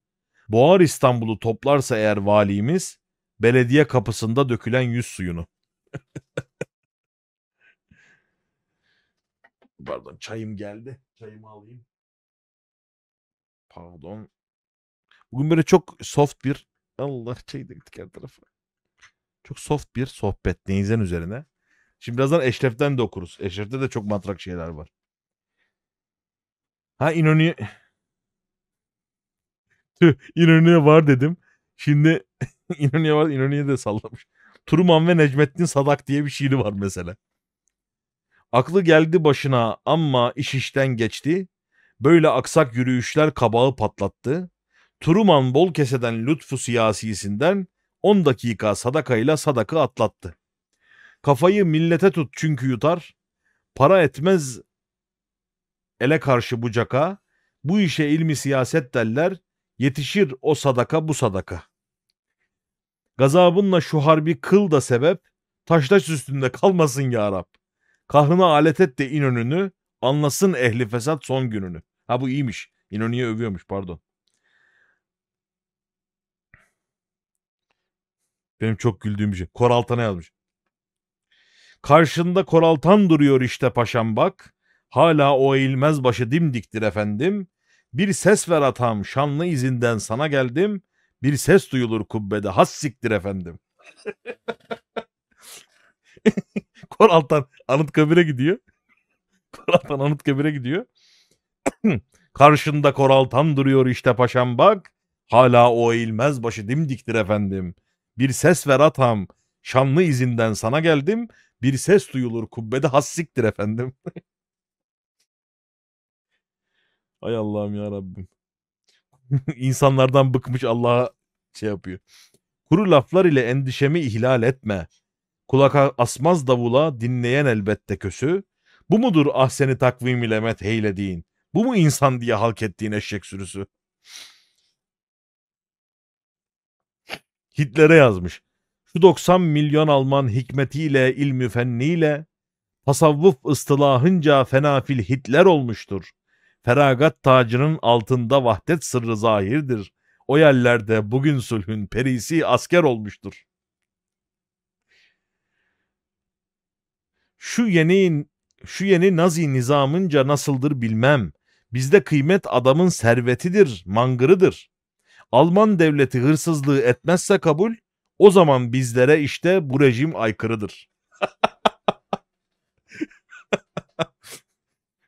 Boğar İstanbul'u toplarsa eğer valimiz, belediye kapısında dökülen yüz suyunu. Pardon çayım geldi. Çayımı alayım. Pardon. Bugün böyle çok soft bir Allah çay döktük her tarafa. Çok soft bir sohbet Deniz'den üzerine. Şimdi birazdan Eşref'ten de okuruz. Eşref'te de çok matrak şeyler var. Ha İnönü... Tüh İnönü'ye var dedim. Şimdi İnönü'ye var İnönü'ye de sallamış. Truman ve Necmettin Sadak diye bir şiiri var mesela. Aklı geldi başına ama iş işten geçti. Böyle aksak yürüyüşler kabağı patlattı. Truman bol keseden lütfu siyasisinden 10 dakika sadakayla sadakı atlattı. Kafayı millete tut çünkü yutar, para etmez ele karşı bucaka, bu işe ilmi siyaset derler, yetişir o sadaka bu sadaka. Gazabınla şu harbi kıl da sebep, taştaş üstünde kalmasın ya Rab. Kahrına alet et de inönünü. anlasın ehli fesat son gününü. Ha bu iyiymiş. İnönü'ye övüyormuş pardon. Benim çok güldüğüm bir şey. Koraltan'a yazmış. Karşında koraltan duruyor işte paşam bak. Hala o eğilmez başı dimdiktir efendim. Bir ses ver atam şanlı izinden sana geldim. Bir ses duyulur kubbede hassiktir efendim. Koraltan Anıtkabir'e gidiyor. Koraltan Anıtkabir'e gidiyor. Karşında koraltan duruyor işte paşam bak. Hala o eğilmez başı dimdiktir efendim. Bir ses ver atam, şanlı izinden sana geldim. Bir ses duyulur kubbede hassiktir efendim. Ay Allah'ım ya Rabbim. İnsanlardan bıkmış Allah'a şey yapıyor. Kuru laflar ile endişemi ihlal etme. Kulak asmaz davula dinleyen elbette kösü. Bu mudur ah seni takvim ile met heylediğin? Bu mu insan diye halk ettiğin eşek sürüsü? Hitler'e yazmış. Şu 90 milyon Alman hikmetiyle, ilmi fenniyle, tasavvuf ıstilahınca fenafil Hitler olmuştur. Feragat tacının altında vahdet sırrı zahirdir. O yerlerde bugün sulhün perisi asker olmuştur. Şu yeni şu yeni nazi nizamınca nasıldır bilmem. Bizde kıymet adamın servetidir, mangırıdır. Alman devleti hırsızlığı etmezse kabul, o zaman bizlere işte bu rejim aykırıdır.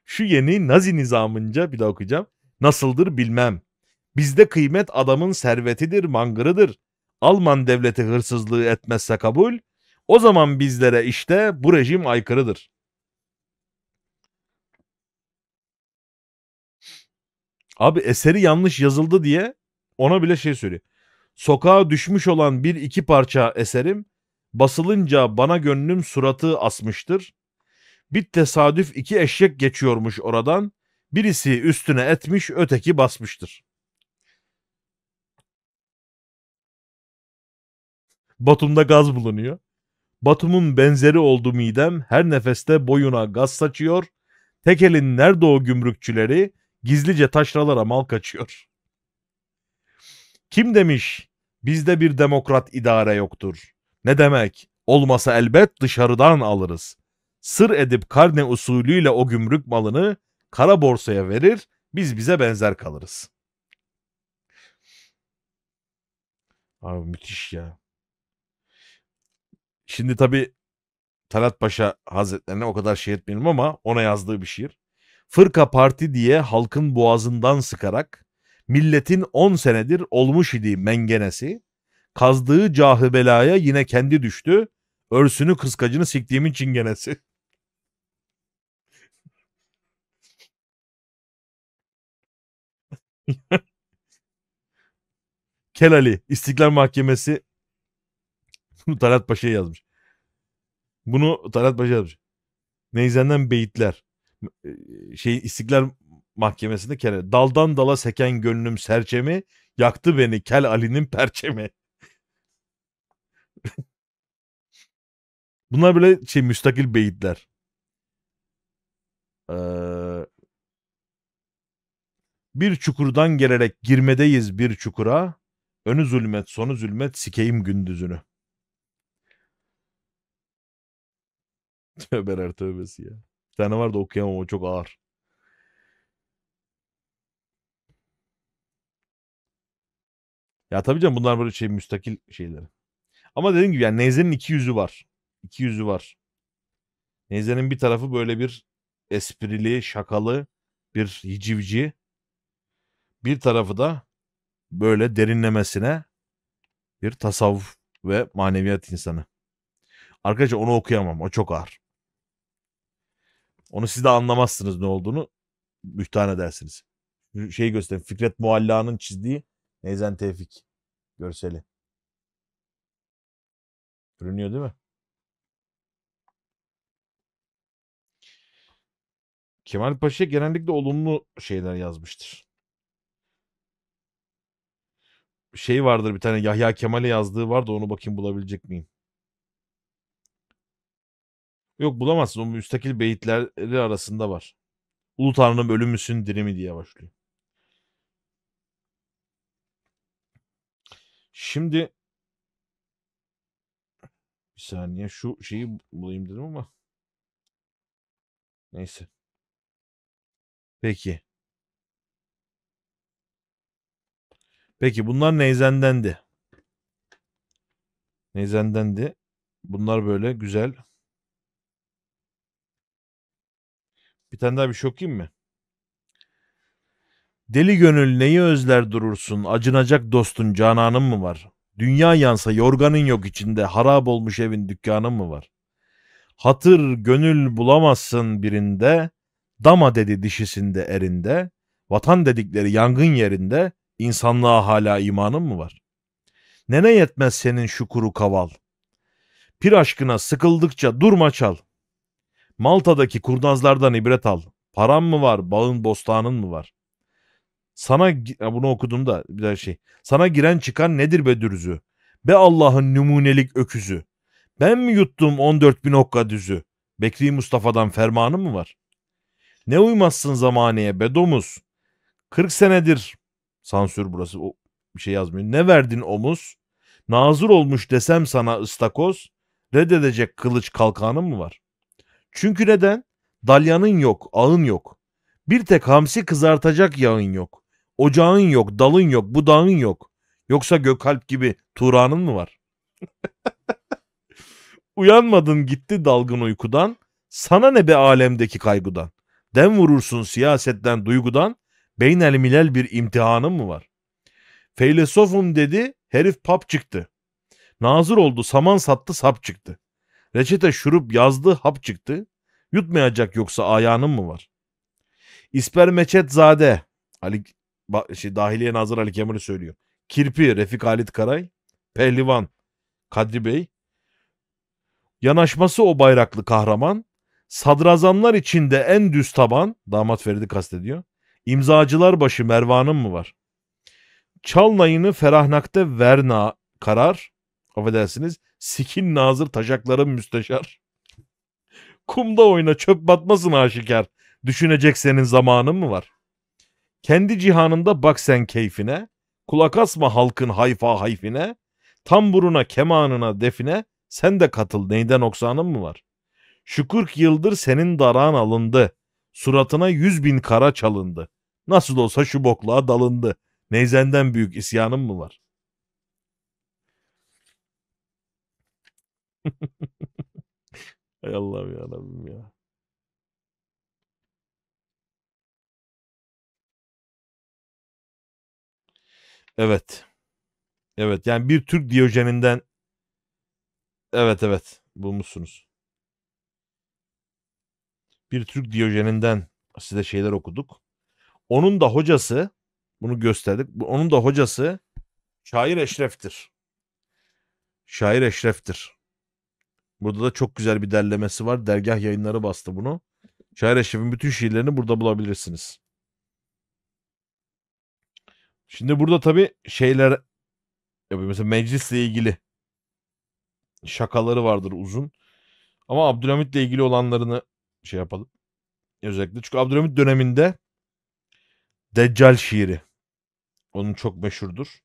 Şu yeni Nazi nizamınca bir daha okuyacağım. Nasıldır bilmem. Bizde kıymet adamın servetidir, mangırıdır. Alman devleti hırsızlığı etmezse kabul, o zaman bizlere işte bu rejim aykırıdır. Abi eseri yanlış yazıldı diye ona bile şey söylüyor. Sokağa düşmüş olan bir iki parça eserim basılınca bana gönlüm suratı asmıştır. Bir tesadüf iki eşek geçiyormuş oradan. Birisi üstüne etmiş öteki basmıştır. Batum'da gaz bulunuyor. Batum'un benzeri oldu midem her nefeste boyuna gaz saçıyor. Tekel'in nerede o gümrükçüleri gizlice taşralara mal kaçıyor. Kim demiş bizde bir demokrat idare yoktur? Ne demek? Olmasa elbet dışarıdan alırız. Sır edip karne usulüyle o gümrük malını kara borsaya verir, biz bize benzer kalırız. Abi müthiş ya. Şimdi tabi Talat Paşa Hazretlerine o kadar şey etmiyorum ama ona yazdığı bir şiir. Fırka parti diye halkın boğazından sıkarak milletin on senedir olmuş idi mengenesi, kazdığı cahibelaya yine kendi düştü, örsünü kıskacını siktiğimin çingenesi. Kelali İstiklal Mahkemesi Talat Paşa'ya yazmış. Bunu Talat Paşa yazmış. Neyzen'den beyitler. E, şey İstiklal mahkemesinde kere daldan dala seken gönlüm serçemi yaktı beni kel Ali'nin perçemi. Bunlar böyle şey müstakil beyitler. Ee, bir çukurdan gelerek girmedeyiz bir çukura. Önü zulmet sonu zulmet sikeyim gündüzünü. Tövbeler tövbesi ya. Bir tane var da okuyamam o çok ağır. Ya tabii canım bunlar böyle şey müstakil şeyleri. Ama dediğim gibi yani Neyze'nin iki yüzü var. İki yüzü var. Neyze'nin bir tarafı böyle bir esprili, şakalı, bir hicivci. Bir tarafı da böyle derinlemesine bir tasavvuf ve maneviyat insanı. Arkadaşlar onu okuyamam. O çok ağır. Onu siz de anlamazsınız ne olduğunu. Mühtane dersiniz. Şey göstereyim. Fikret Mualla'nın çizdiği Neyzen Tevfik görseli. Görünüyor değil mi? Kemal Paşa genellikle olumlu şeyler yazmıştır. Şey vardır bir tane Yahya Kemal'e yazdığı var da onu bakayım bulabilecek miyim? Yok bulamazsın. O müstakil beyitleri arasında var. Ulu Tanrı'nın ölümüsün dirimi diye başlıyor. Şimdi bir saniye şu şeyi bulayım dedim ama neyse. Peki. Peki bunlar neyzendendi. Neyzendendi. Bunlar böyle güzel. Bir tane daha bir şokayım şey mı? Deli gönül neyi özler durursun, acınacak dostun cananın mı var? Dünya yansa yorganın yok içinde, harap olmuş evin dükkanın mı var? Hatır gönül bulamazsın birinde, dama dedi dişisinde erinde, vatan dedikleri yangın yerinde, insanlığa hala imanın mı var? Nene yetmez senin şu kuru kaval. Pir aşkına sıkıldıkça durma çal. Malta'daki kurnazlardan ibret al. Paran mı var, bağın bostanın mı var? Sana bunu okudum da bir daha şey. Sana giren çıkan nedir be dürüzü? Be Allah'ın numunelik öküzü. Ben mi yuttum 14 bin okka düzü? Bekri Mustafa'dan fermanı mı var? Ne uymazsın zamaneye be domuz? 40 senedir sansür burası o bir şey yazmıyor. Ne verdin omuz? Nazır olmuş desem sana ıstakoz, reddedecek kılıç kalkanı mı var? Çünkü neden? Dalyanın yok, ağın yok. Bir tek hamsi kızartacak yağın yok. Ocağın yok, dalın yok, budağın yok. Yoksa Gökalp gibi Turan'ın mı var? Uyanmadın gitti dalgın uykudan. Sana ne be alemdeki kaygudan? Dem vurursun siyasetten duygudan. Beynel milel bir imtihanın mı var? Feylesofum dedi, herif pap çıktı. Nazır oldu, saman sattı, sap çıktı. Reçete şurup yazdı, hap çıktı. Yutmayacak yoksa ayağının mı var? meçet zade, Ali şey, Dahiliye Nazır Ali Kemal'i söylüyor. Kirpi Refik Halit Karay, Pehlivan Kadri Bey. Yanaşması o bayraklı kahraman. Sadrazamlar içinde en düz taban, damat Feridi kastediyor. İmzacılar başı Mervan'ın mı var? Çalnayını Ferahnak'ta Verna karar. Affedersiniz. Sikin nazır taşakların müsteşar. Kumda oyna çöp batmasın aşikar. Düşünecek senin zamanın mı var? Kendi cihanında bak sen keyfine, kulak asma halkın hayfa hayfine, tamburuna, kemanına, define, sen de katıl neyden oksanın mı var? Şu kırk yıldır senin daran alındı, suratına yüz bin kara çalındı. Nasıl olsa şu bokluğa dalındı. Neyzenden büyük isyanın mı var? Hay Allah'ım ya Rabbim ya. Evet. Evet yani bir Türk Diyojen'inden evet evet bulmuşsunuz. Bir Türk Diyojen'inden size şeyler okuduk. Onun da hocası bunu gösterdik. Onun da hocası şair Eşref'tir. Şair Eşref'tir. Burada da çok güzel bir derlemesi var. Dergah yayınları bastı bunu. Şair Eşref'in bütün şiirlerini burada bulabilirsiniz. Şimdi burada tabii şeyler mesela meclisle ilgili şakaları vardır uzun. Ama Abdülhamit'le ilgili olanlarını şey yapalım. Özellikle çünkü Abdülhamit döneminde Deccal şiiri. Onun çok meşhurdur.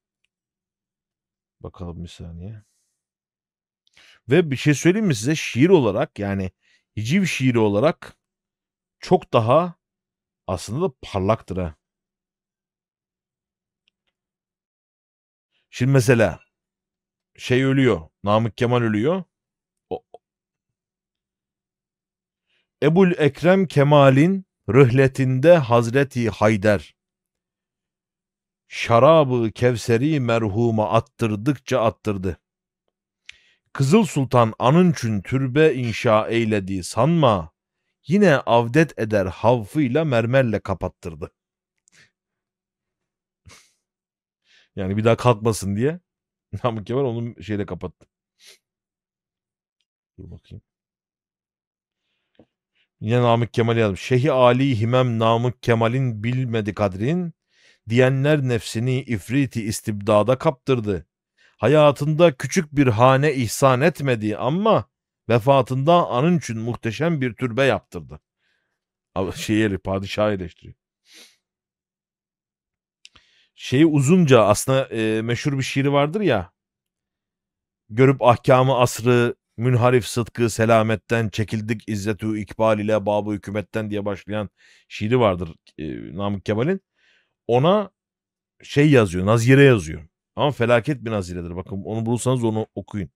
Bakalım bir saniye. Ve bir şey söyleyeyim mi size? Şiir olarak yani hiciv şiiri olarak çok daha aslında da parlaktır ha. Şimdi mesela şey ölüyor. Namık Kemal ölüyor. Ebul Ekrem Kemal'in rıhletinde Hazreti Hayder şarabı Kevseri merhuma attırdıkça attırdı. Kızıl Sultan anın türbe inşa eylediği sanma, yine avdet eder havfıyla mermerle kapattırdı. Yani bir daha kalkmasın diye. Namık Kemal onu şeyle kapattı. Dur bakayım. Yine Namık Kemal yazdım. Şehi Ali Himem Namık Kemal'in bilmedi kadrin diyenler nefsini ifriti istibdada kaptırdı. Hayatında küçük bir hane ihsan etmedi ama vefatında anın için muhteşem bir türbe yaptırdı. şeyleri padişah eleştiriyor şeyi uzunca aslında e, meşhur bir şiiri vardır ya. Görüp ahkamı asrı münharif sıdkı selametten çekildik izzetü ikbal ile babu hükümetten diye başlayan şiiri vardır e, Namık Kemal'in. Ona şey yazıyor nazire yazıyor. Ama felaket bir naziredir. Bakın onu bulursanız onu okuyun.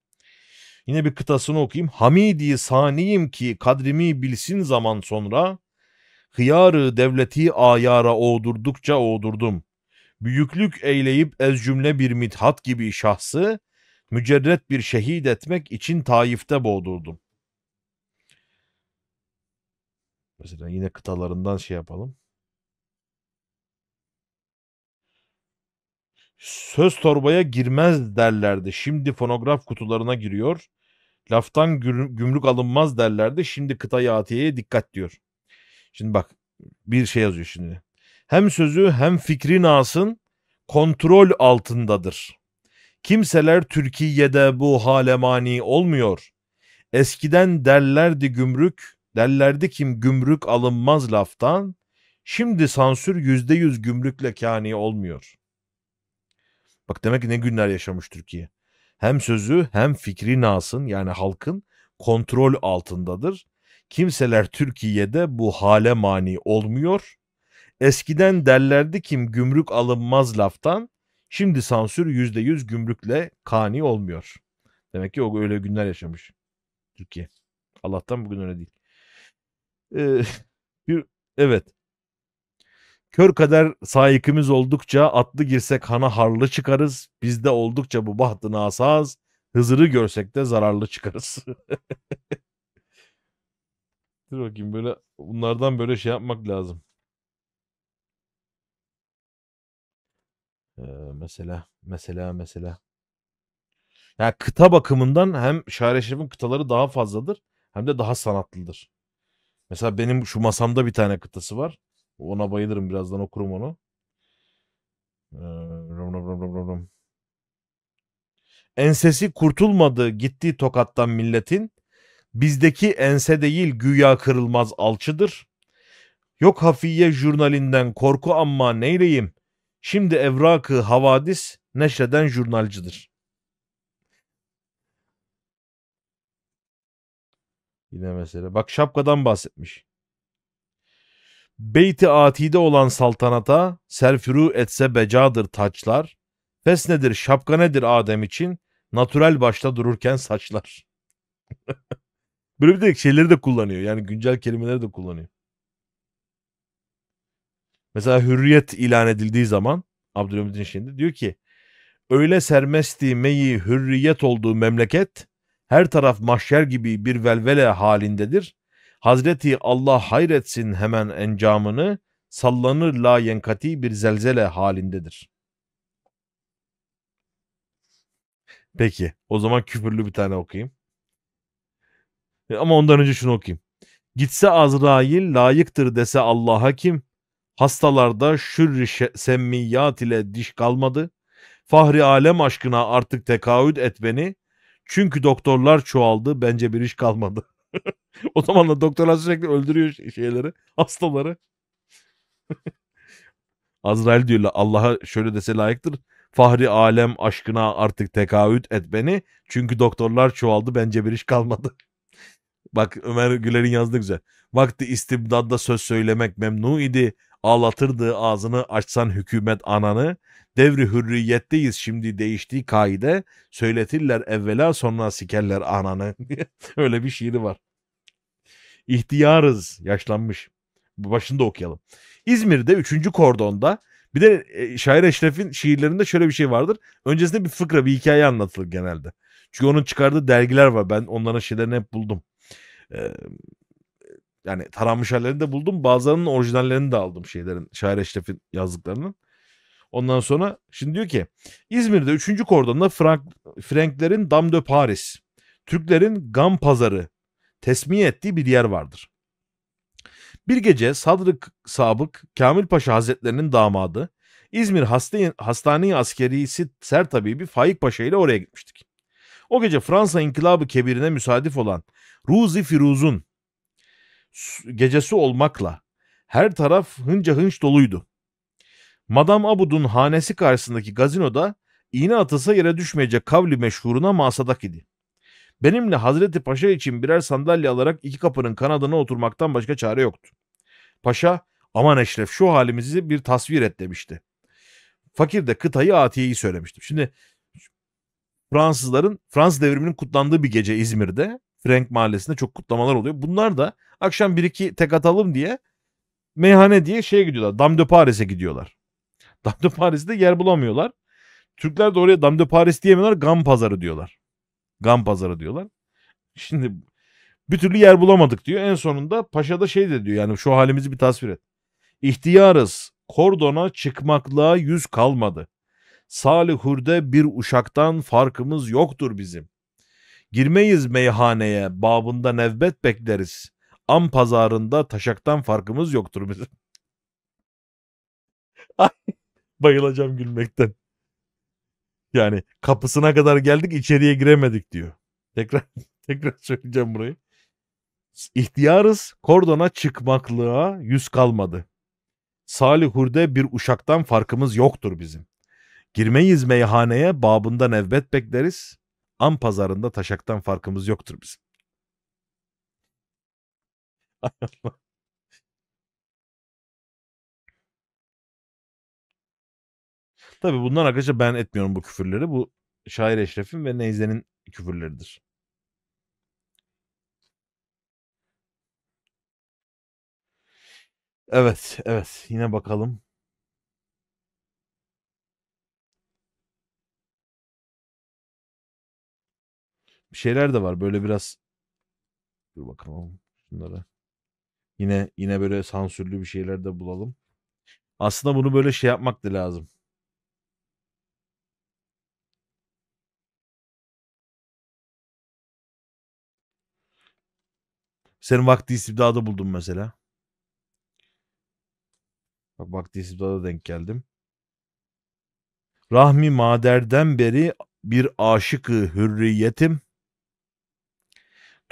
Yine bir kıtasını okuyayım. Hamidi saniyim ki kadrimi bilsin zaman sonra. Hıyarı devleti ayara oğdurdukça oğdurdum büyüklük eyleyip ez cümle bir mithat gibi şahsı mücerret bir şehit etmek için Taif'te boğdurdum. Mesela yine kıtalarından şey yapalım. Söz torbaya girmez derlerdi. Şimdi fonograf kutularına giriyor. Laftan gümrük alınmaz derlerdi. Şimdi kıta yatiyeye dikkat diyor. Şimdi bak bir şey yazıyor şimdi hem sözü hem fikri nasın kontrol altındadır. Kimseler Türkiye'de bu hale mani olmuyor. Eskiden derlerdi gümrük, derlerdi kim gümrük alınmaz laftan, şimdi sansür yüzde yüz gümrükle kani olmuyor. Bak demek ki ne günler yaşamış Türkiye. Hem sözü hem fikri nasın yani halkın kontrol altındadır. Kimseler Türkiye'de bu hale mani olmuyor.'' Eskiden derlerdi kim gümrük alınmaz laftan. Şimdi sansür yüzde yüz gümrükle kani olmuyor. Demek ki o öyle günler yaşamış Türkiye. Allah'tan bugün öyle değil. Ee, bir, evet. Kör kader sahikimiz oldukça atlı girsek hana harlı çıkarız. Bizde oldukça bu bahtı nasaz. Hızırı görsek de zararlı çıkarız. Dur bakayım böyle bunlardan böyle şey yapmak lazım. Ee, mesela mesela mesela. Yani kıta bakımından hem Şair kıtaları daha fazladır hem de daha sanatlıdır. Mesela benim şu masamda bir tane kıtası var. Ona bayılırım birazdan okurum onu. Ee, rom Ensesi kurtulmadı gitti tokattan milletin. Bizdeki ense değil güya kırılmaz alçıdır. Yok hafiye jurnalinden korku amma neyleyim. Şimdi evrakı havadis neşreden jurnalcıdır. Yine mesela Bak şapkadan bahsetmiş. Beyti atide olan saltanata serfuru etse becadır taçlar. Fes nedir şapka nedir Adem için? Natürel başta dururken saçlar. Böyle bir de şeyleri de kullanıyor. Yani güncel kelimeleri de kullanıyor. Mesela hürriyet ilan edildiği zaman Abdülhamid'in şimdi diyor ki öyle sermesti meyi hürriyet olduğu memleket her taraf mahşer gibi bir velvele halindedir. Hazreti Allah hayretsin hemen encamını sallanır la yenkati bir zelzele halindedir. Peki o zaman küfürlü bir tane okuyayım. E, ama ondan önce şunu okuyayım. Gitse Azrail layıktır dese Allah'a kim? Hastalarda şürri semmiyat ile diş kalmadı. Fahri alem aşkına artık tekaüd et beni. Çünkü doktorlar çoğaldı. Bence bir iş kalmadı. o zaman da doktorlar sürekli öldürüyor şey, şeyleri. Hastaları. Azrail diyorlar Allah'a şöyle dese layıktır. Fahri alem aşkına artık tekaüt et beni. Çünkü doktorlar çoğaldı bence bir iş kalmadı. Bak Ömer Güler'in yazdığı güzel. Vakti istibdadda söz söylemek memnu idi ağlatırdı ağzını açsan hükümet ananı. Devri hürriyetteyiz şimdi değiştiği kaide. Söyletirler evvela sonra sikerler ananı. Öyle bir şiiri var. İhtiyarız yaşlanmış. Başında okuyalım. İzmir'de 3. kordonda bir de e, şair Eşref'in şiirlerinde şöyle bir şey vardır. Öncesinde bir fıkra bir hikaye anlatılır genelde. Çünkü onun çıkardığı dergiler var. Ben onların şeylerini hep buldum. Ee, yani taranmış hallerini de buldum. Bazılarının orijinallerini de aldım şeylerin. Şair Eşref'in yazdıklarının. Ondan sonra şimdi diyor ki İzmir'de 3. kordonda Frank, Franklerin Dam de Paris, Türklerin Gam Pazarı tesmiye ettiği bir yer vardır. Bir gece Sadrık Sabık Kamil Paşa Hazretlerinin damadı İzmir Hastane, Hastane Askerisi Sertabibi Faik Paşa ile oraya gitmiştik. O gece Fransa İnkılabı Kebirine müsadif olan Ruzi Firuz'un gecesi olmakla her taraf hınca hınç doluydu. Madam Abud'un hanesi karşısındaki gazinoda iğne atılsa yere düşmeyecek kavli meşhuruna masadak idi. Benimle Hazreti Paşa için birer sandalye alarak iki kapının kanadına oturmaktan başka çare yoktu. Paşa aman Eşref şu halimizi bir tasvir et demişti. Fakir de kıtayı atiyeyi söylemiştim. Şimdi Fransızların Fransız devriminin kutlandığı bir gece İzmir'de Frank Mahallesi'nde çok kutlamalar oluyor. Bunlar da akşam bir iki tek atalım diye meyhane diye şeye gidiyorlar. Dame de Paris'e gidiyorlar. Dame de Paris'te yer bulamıyorlar. Türkler de oraya Dame de Paris diyemiyorlar. Gam pazarı diyorlar. Gam pazarı diyorlar. Şimdi bir türlü yer bulamadık diyor. En sonunda paşa da şey de diyor yani şu halimizi bir tasvir et. İhtiyarız. Kordona çıkmaklığa yüz kalmadı. Salih bir uşaktan farkımız yoktur bizim. Girmeyiz meyhaneye, babında nevbet bekleriz. Am pazarında taşaktan farkımız yoktur bizim. Ay, bayılacağım gülmekten. Yani kapısına kadar geldik içeriye giremedik diyor. Tekrar tekrar söyleyeceğim burayı. İhtiyarız kordona çıkmaklığa yüz kalmadı. Salihur'da bir uşaktan farkımız yoktur bizim. Girmeyiz meyhaneye babında nevbet bekleriz. An pazarında taşaktan farkımız yoktur bizim. Tabi bundan arkadaşlar ben etmiyorum bu küfürleri. Bu Şair Eşref'in ve Neyze'nin küfürleridir. Evet, evet. Yine bakalım. şeyler de var. Böyle biraz dur bakalım şunlara. Yine yine böyle sansürlü bir şeyler de bulalım. Aslında bunu böyle şey yapmak da lazım. Senin vakti istibdada buldum mesela. Bak vakti istibdada denk geldim. Rahmi maderden beri bir aşıkı hürriyetim.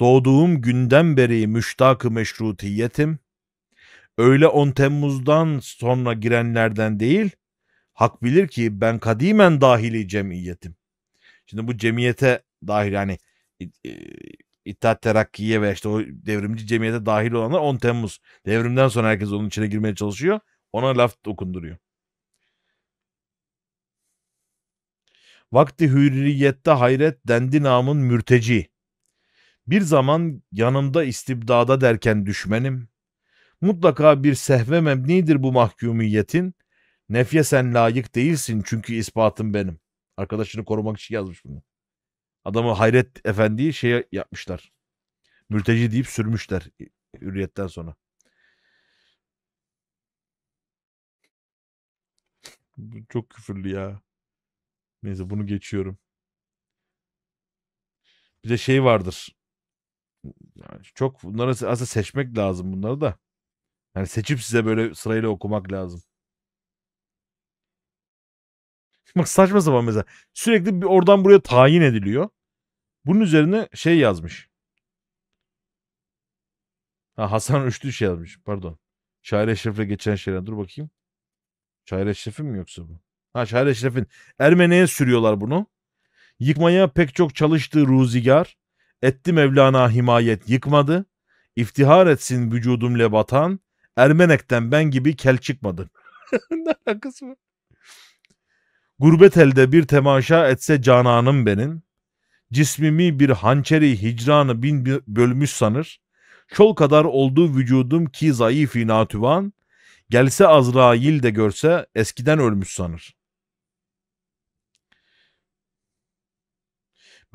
Doğduğum günden beri müştak-ı meşrutiyetim. Öyle 10 Temmuz'dan sonra girenlerden değil, hak bilir ki ben kadimen dahili cemiyetim. Şimdi bu cemiyete dahil yani e, İttihat Terakki'ye ve işte o devrimci cemiyete dahil olanlar 10 Temmuz. Devrimden sonra herkes onun içine girmeye çalışıyor. Ona laf dokunduruyor. Vakti hürriyette hayret dendi namın mürteci. Bir zaman yanımda istibdada derken düşmenim. Mutlaka bir sehve mebnidir bu mahkumiyetin. Nefye sen layık değilsin çünkü ispatım benim. Arkadaşını korumak için yazmış bunu. Adamı Hayret Efendi'yi şey yapmışlar. Mülteci deyip sürmüşler hürriyetten sonra. Çok küfürlü ya. Neyse bunu geçiyorum. Bir de şey vardır yani çok bunları aslında seçmek lazım bunları da. Yani seçip size böyle sırayla okumak lazım. Bak saçma sapan mesela. Sürekli bir oradan buraya tayin ediliyor. Bunun üzerine şey yazmış. Ha, Hasan Üçlü şey yazmış. Pardon. Şair Eşref'le geçen şeyler. Dur bakayım. Şair Eşref'in mi yoksa bu? Ha Şair Eşref'in. Ermeniye sürüyorlar bunu. Yıkmaya pek çok çalıştığı ruzigar Etti Mevlana himayet yıkmadı. İftihar etsin vücudumle batan. Ermenek'ten ben gibi kel çıkmadı. ne alakası var? Gurbet elde bir temaşa etse cananım benim. Cismimi bir hançeri hicranı bin bölmüş sanır. Çol kadar olduğu vücudum ki zayıf inatüvan. Gelse Azrail de görse eskiden ölmüş sanır.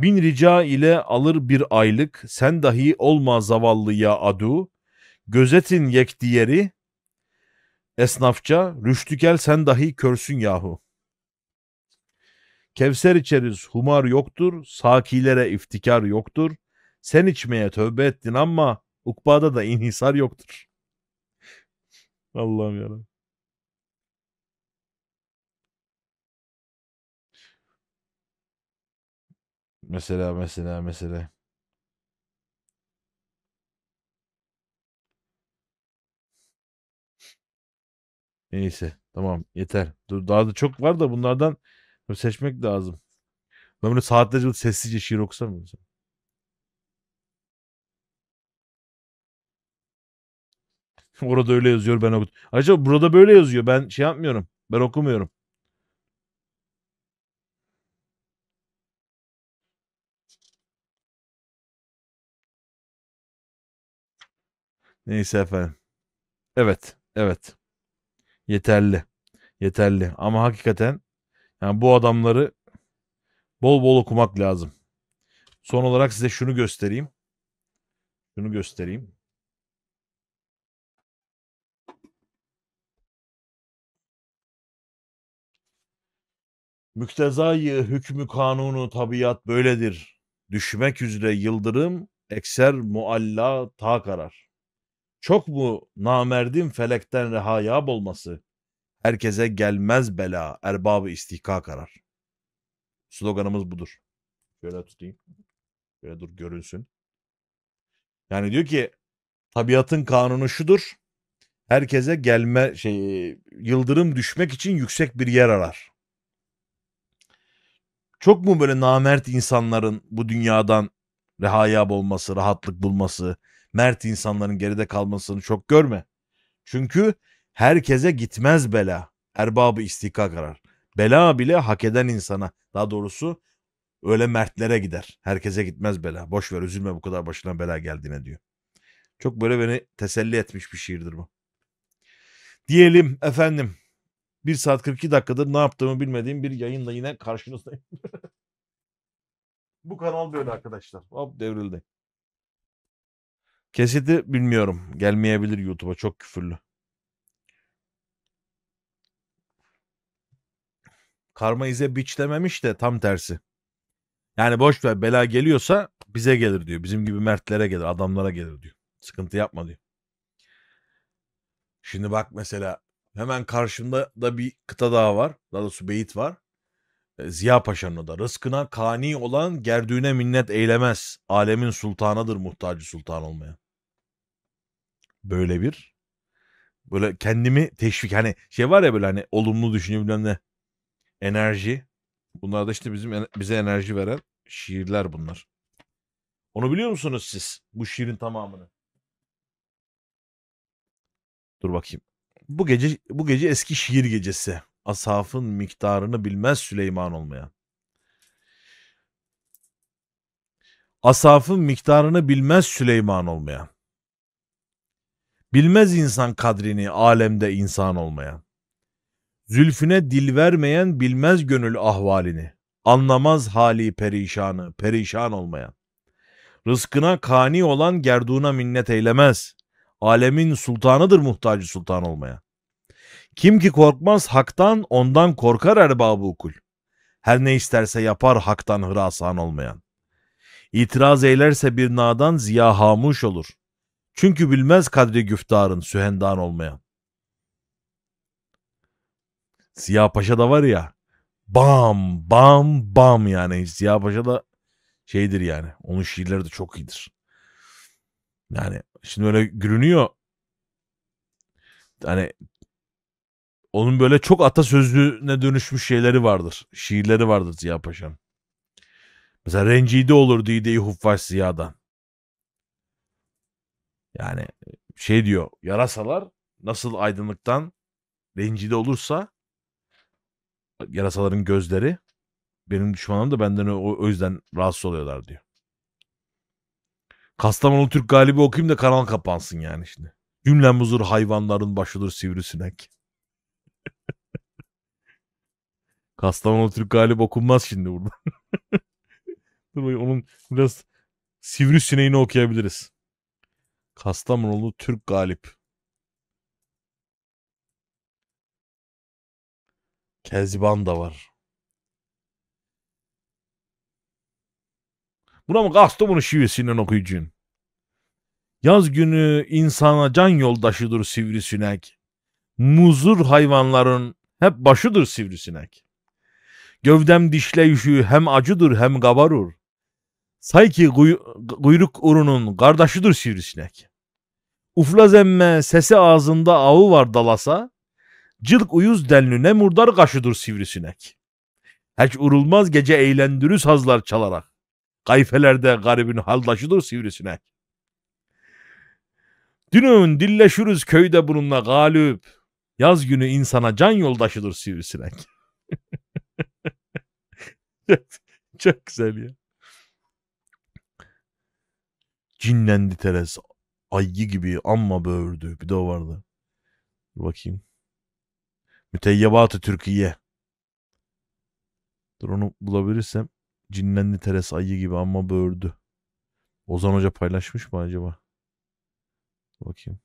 Bin rica ile alır bir aylık, sen dahi olma zavallıya adu. Gözetin yek diğeri, esnafça, rüştükel sen dahi körsün yahu. Kevser içeriz, humar yoktur, sakilere iftikar yoktur. Sen içmeye tövbe ettin ama ukbada da inhisar yoktur. Allah'ım yarabbim. Mesela mesela mesela. Neyse tamam yeter. Dur, daha da çok var da bunlardan seçmek lazım. Ben böyle saatlerce sessizce şiir okusam mı? Orada öyle yazıyor ben okudum. Acaba burada böyle yazıyor ben şey yapmıyorum. Ben okumuyorum. Neyse efendim. Evet, evet. Yeterli. Yeterli. Ama hakikaten yani bu adamları bol bol okumak lazım. Son olarak size şunu göstereyim. Şunu göstereyim. Müktezayı hükmü kanunu tabiat böyledir. Düşmek üzere yıldırım, ekser mualla ta karar. Çok mu namerdin felekten rehayab olması? Herkese gelmez bela, erbabı istihka karar. Sloganımız budur. Şöyle tutayım. Şöyle dur görünsün. Yani diyor ki tabiatın kanunu şudur. Herkese gelme şey yıldırım düşmek için yüksek bir yer arar. Çok mu böyle namert insanların bu dünyadan rehayab olması, rahatlık bulması, mert insanların geride kalmasını çok görme. Çünkü herkese gitmez bela. Erbabı istika karar. Bela bile hak eden insana, daha doğrusu öyle mertlere gider. Herkese gitmez bela. Boş ver üzülme bu kadar başına bela geldiğine diyor. Çok böyle beni teselli etmiş bir şiirdir bu. Diyelim efendim 1 saat 42 dakikadır ne yaptığımı bilmediğim bir yayınla yine karşınızdayım. bu kanal böyle arkadaşlar. Hop devrildi. Kesiti bilmiyorum. Gelmeyebilir YouTube'a çok küfürlü. Karma ize biçlememiş de tam tersi. Yani boş ver bela geliyorsa bize gelir diyor. Bizim gibi mertlere gelir, adamlara gelir diyor. Sıkıntı yapma diyor. Şimdi bak mesela hemen karşımda da bir kıta daha var. Daha doğrusu beyit var. E, Ziya Paşa'nın da. Rızkına kani olan gerdüğüne minnet eylemez. Alemin sultanıdır muhtacı sultan olmaya böyle bir böyle kendimi teşvik hani şey var ya böyle hani olumlu düşünebilen de enerji bunlar da işte bizim bize enerji veren şiirler bunlar. Onu biliyor musunuz siz bu şiirin tamamını? Dur bakayım. Bu gece bu gece eski şiir gecesi. Asafın miktarını bilmez Süleyman olmayan. Asafın miktarını bilmez Süleyman olmayan. Bilmez insan kadrini alemde insan olmayan. Zülfüne dil vermeyen bilmez gönül ahvalini. Anlamaz hali perişanı, perişan olmayan. Rızkına kani olan gerduna minnet eylemez. Alemin sultanıdır muhtacı sultan olmayan. Kim ki korkmaz haktan ondan korkar erbabı ukul. Her ne isterse yapar haktan hırasan olmayan. İtiraz eylerse bir nadan ziya hamuş olur.'' Çünkü bilmez kadri güftarın sühendan olmayan. Siyah Paşa da var ya. Bam bam bam yani. Siyah Paşa da şeydir yani. Onun şiirleri de çok iyidir. Yani şimdi böyle gülünüyor. Hani onun böyle çok atasözlüğüne dönüşmüş şeyleri vardır. Şiirleri vardır Ziya Paşa'nın. Mesela rencide olur dideyi huffaş Ziya'dan. Yani e, şey diyor yarasalar nasıl aydınlıktan rencide olursa yarasaların gözleri benim düşmanım da benden o, o yüzden rahatsız oluyorlar diyor. Kastamonu Türk galibi okuyayım da kanal kapansın yani şimdi. Cümlem huzur hayvanların başıdır sivrisinek. Kastamonu Türk Galibi okunmaz şimdi burada. Dur onun biraz sivrisineğini okuyabiliriz. Kastamonulu Türk galip. Kezban da var. Buna mı Kastamonu şivesinden okuyucun. Yaz günü insana can yoldaşıdır sivrisinek. Muzur hayvanların hep başıdır sivrisinek. Gövdem dişle dişleyişi hem acıdır hem kabarur. Say Sayki kuyruk urunun kardeşidir sivrisinek. Uflaz emme sese ağzında ağı var dalasa, cılk uyuz ne murdar kaşıdır sivrisinek. Hiç urulmaz gece eğlendirir sazlar çalarak. Kayfelerde garibin haldaşıdır sivrisinek. Dünün dilleşürüz köyde bununla galip. Yaz günü insana can yoldaşıdır sivrisinek. çok, çok güzel ya. Cinlendi teres. Ayı gibi amma böğürdü. Bir de o vardı. Dur bakayım. Müteyyebatı Türkiye. Dur onu bulabilirsem. Cinlendi teres ayı gibi amma böğürdü. Ozan Hoca paylaşmış mı acaba? Bakayım.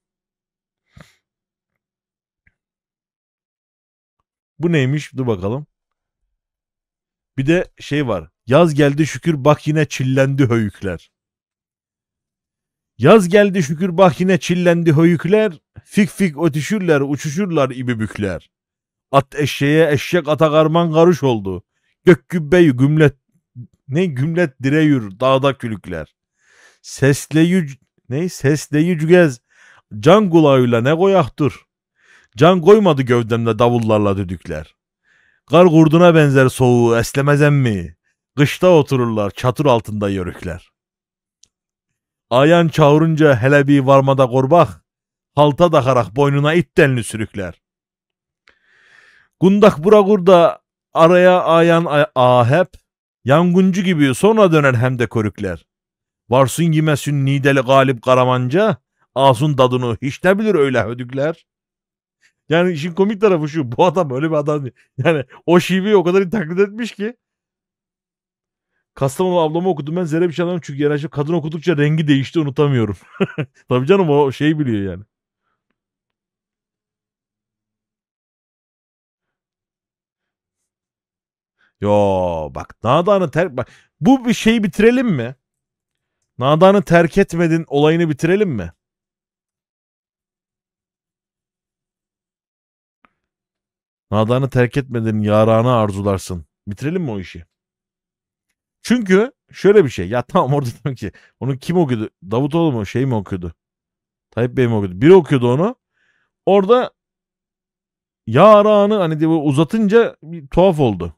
Bu neymiş? Dur bakalım. Bir de şey var. Yaz geldi şükür bak yine çillendi höyükler. Yaz geldi şükür bahkine çillendi höyükler, fik fik ötüşürler, uçuşurlar ibibükler. At eşeğe eşek ata karman karış oldu. Gök gübbeyi gümlet, ne gümlet direyür dağda külükler. Sesleyi, ne sesleyi cügez, can kulağıyla ne koyaktır. Can koymadı gövdemde davullarla düdükler. Kar kurduna benzer soğuğu eslemezem mi? Kışta otururlar çatır altında yörükler.'' Ayan çağırınca hele bir varmada korbak, halta takarak boynuna it denli sürükler. Gundak burakurda araya ayan ahep, yanguncu gibi sonra döner hem de körükler. Varsın yemesün nideli galip karamanca, asun dadını hiç ne bilir öyle hödükler. Yani işin komik tarafı şu, bu adam öyle bir adam değil. Yani o şiveyi o kadar taklit etmiş ki, Kastamonu ablamı okudum ben zerre bir şey anlamadım çünkü yani kadın okudukça rengi değişti unutamıyorum. Tabii canım o şey biliyor yani. Yo bak Nadan'ı terk bak bu bir şeyi bitirelim mi? Nadan'ı terk etmedin olayını bitirelim mi? Nadan'ı terk etmedin yarana arzularsın. Bitirelim mi o işi? Çünkü şöyle bir şey. Ya tamam orada diyorum ki onu kim okuyordu? Davutoğlu mu şey mi okuyordu? Tayyip Bey mi okuyordu? Biri okuyordu onu. Orada yaranı hani diye uzatınca bir tuhaf oldu.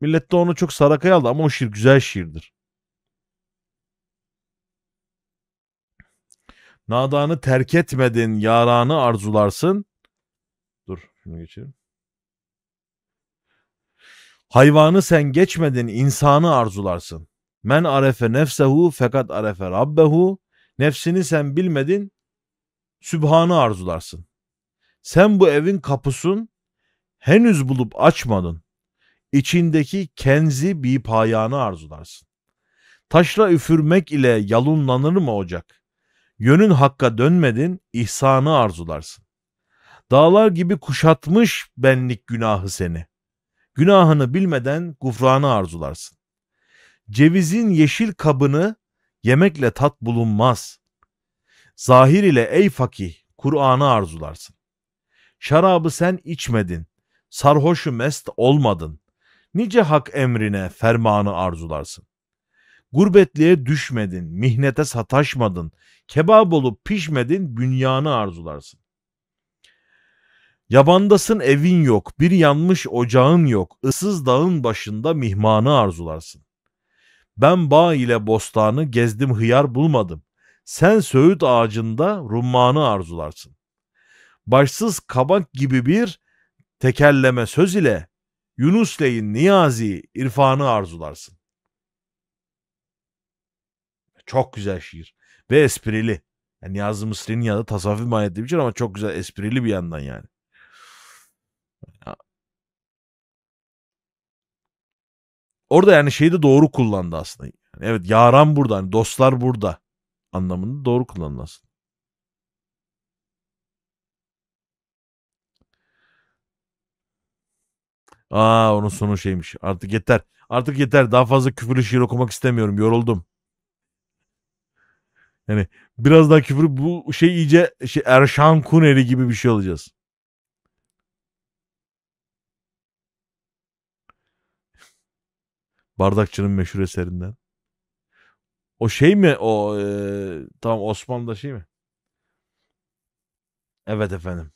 Millet de onu çok sarakaya aldı ama o şiir güzel şiirdir. Nadanı terk etmedin, yaranı arzularsın. Dur, şunu geçelim. Hayvanı sen geçmedin, insanı arzularsın. Men arefe nefsehu fekat arefe rabbehu. Nefsini sen bilmedin, Sübhan'ı arzularsın. Sen bu evin kapısın, henüz bulup açmadın. İçindeki kenzi bir payanı arzularsın. Taşla üfürmek ile yalunlanır mı ocak? Yönün hakka dönmedin, ihsanı arzularsın. Dağlar gibi kuşatmış benlik günahı seni. Günahını bilmeden gufranı arzularsın. Cevizin yeşil kabını yemekle tat bulunmaz. Zahir ile ey fakih Kur'an'ı arzularsın. Şarabı sen içmedin, sarhoşu mest olmadın. Nice hak emrine fermanı arzularsın. Gurbetliğe düşmedin, mihnete sataşmadın, kebap olup pişmedin, bünyanı arzularsın. Yabandasın evin yok, bir yanmış ocağın yok, ıssız dağın başında mihmanı arzularsın. Ben bağ ile bostanı gezdim hıyar bulmadım. Sen söğüt ağacında rummanı arzularsın. Başsız kabak gibi bir tekelleme söz ile Yunus Ley'in Niyazi irfanı arzularsın. Çok güzel şiir ve esprili. Yani Niyazi Mısri'nin yanında tasavvuf mahiyetli bir şey ama çok güzel esprili bir yandan yani. orada yani şeyi de doğru kullandı aslında. Yani evet yaran burada, hani dostlar burada anlamında doğru kullandı aslında. Aa onun sonu şeymiş. Artık yeter. Artık yeter. Daha fazla küfürlü şiir okumak istemiyorum. Yoruldum. Yani biraz daha küfür bu şey iyice şey Erşan Kuneri gibi bir şey olacağız. Bardakçı'nın meşhur eserinden. O şey mi o e, tam Osmanlı'da şey mi? Evet efendim.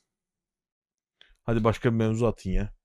Hadi başka bir mevzu atın ya.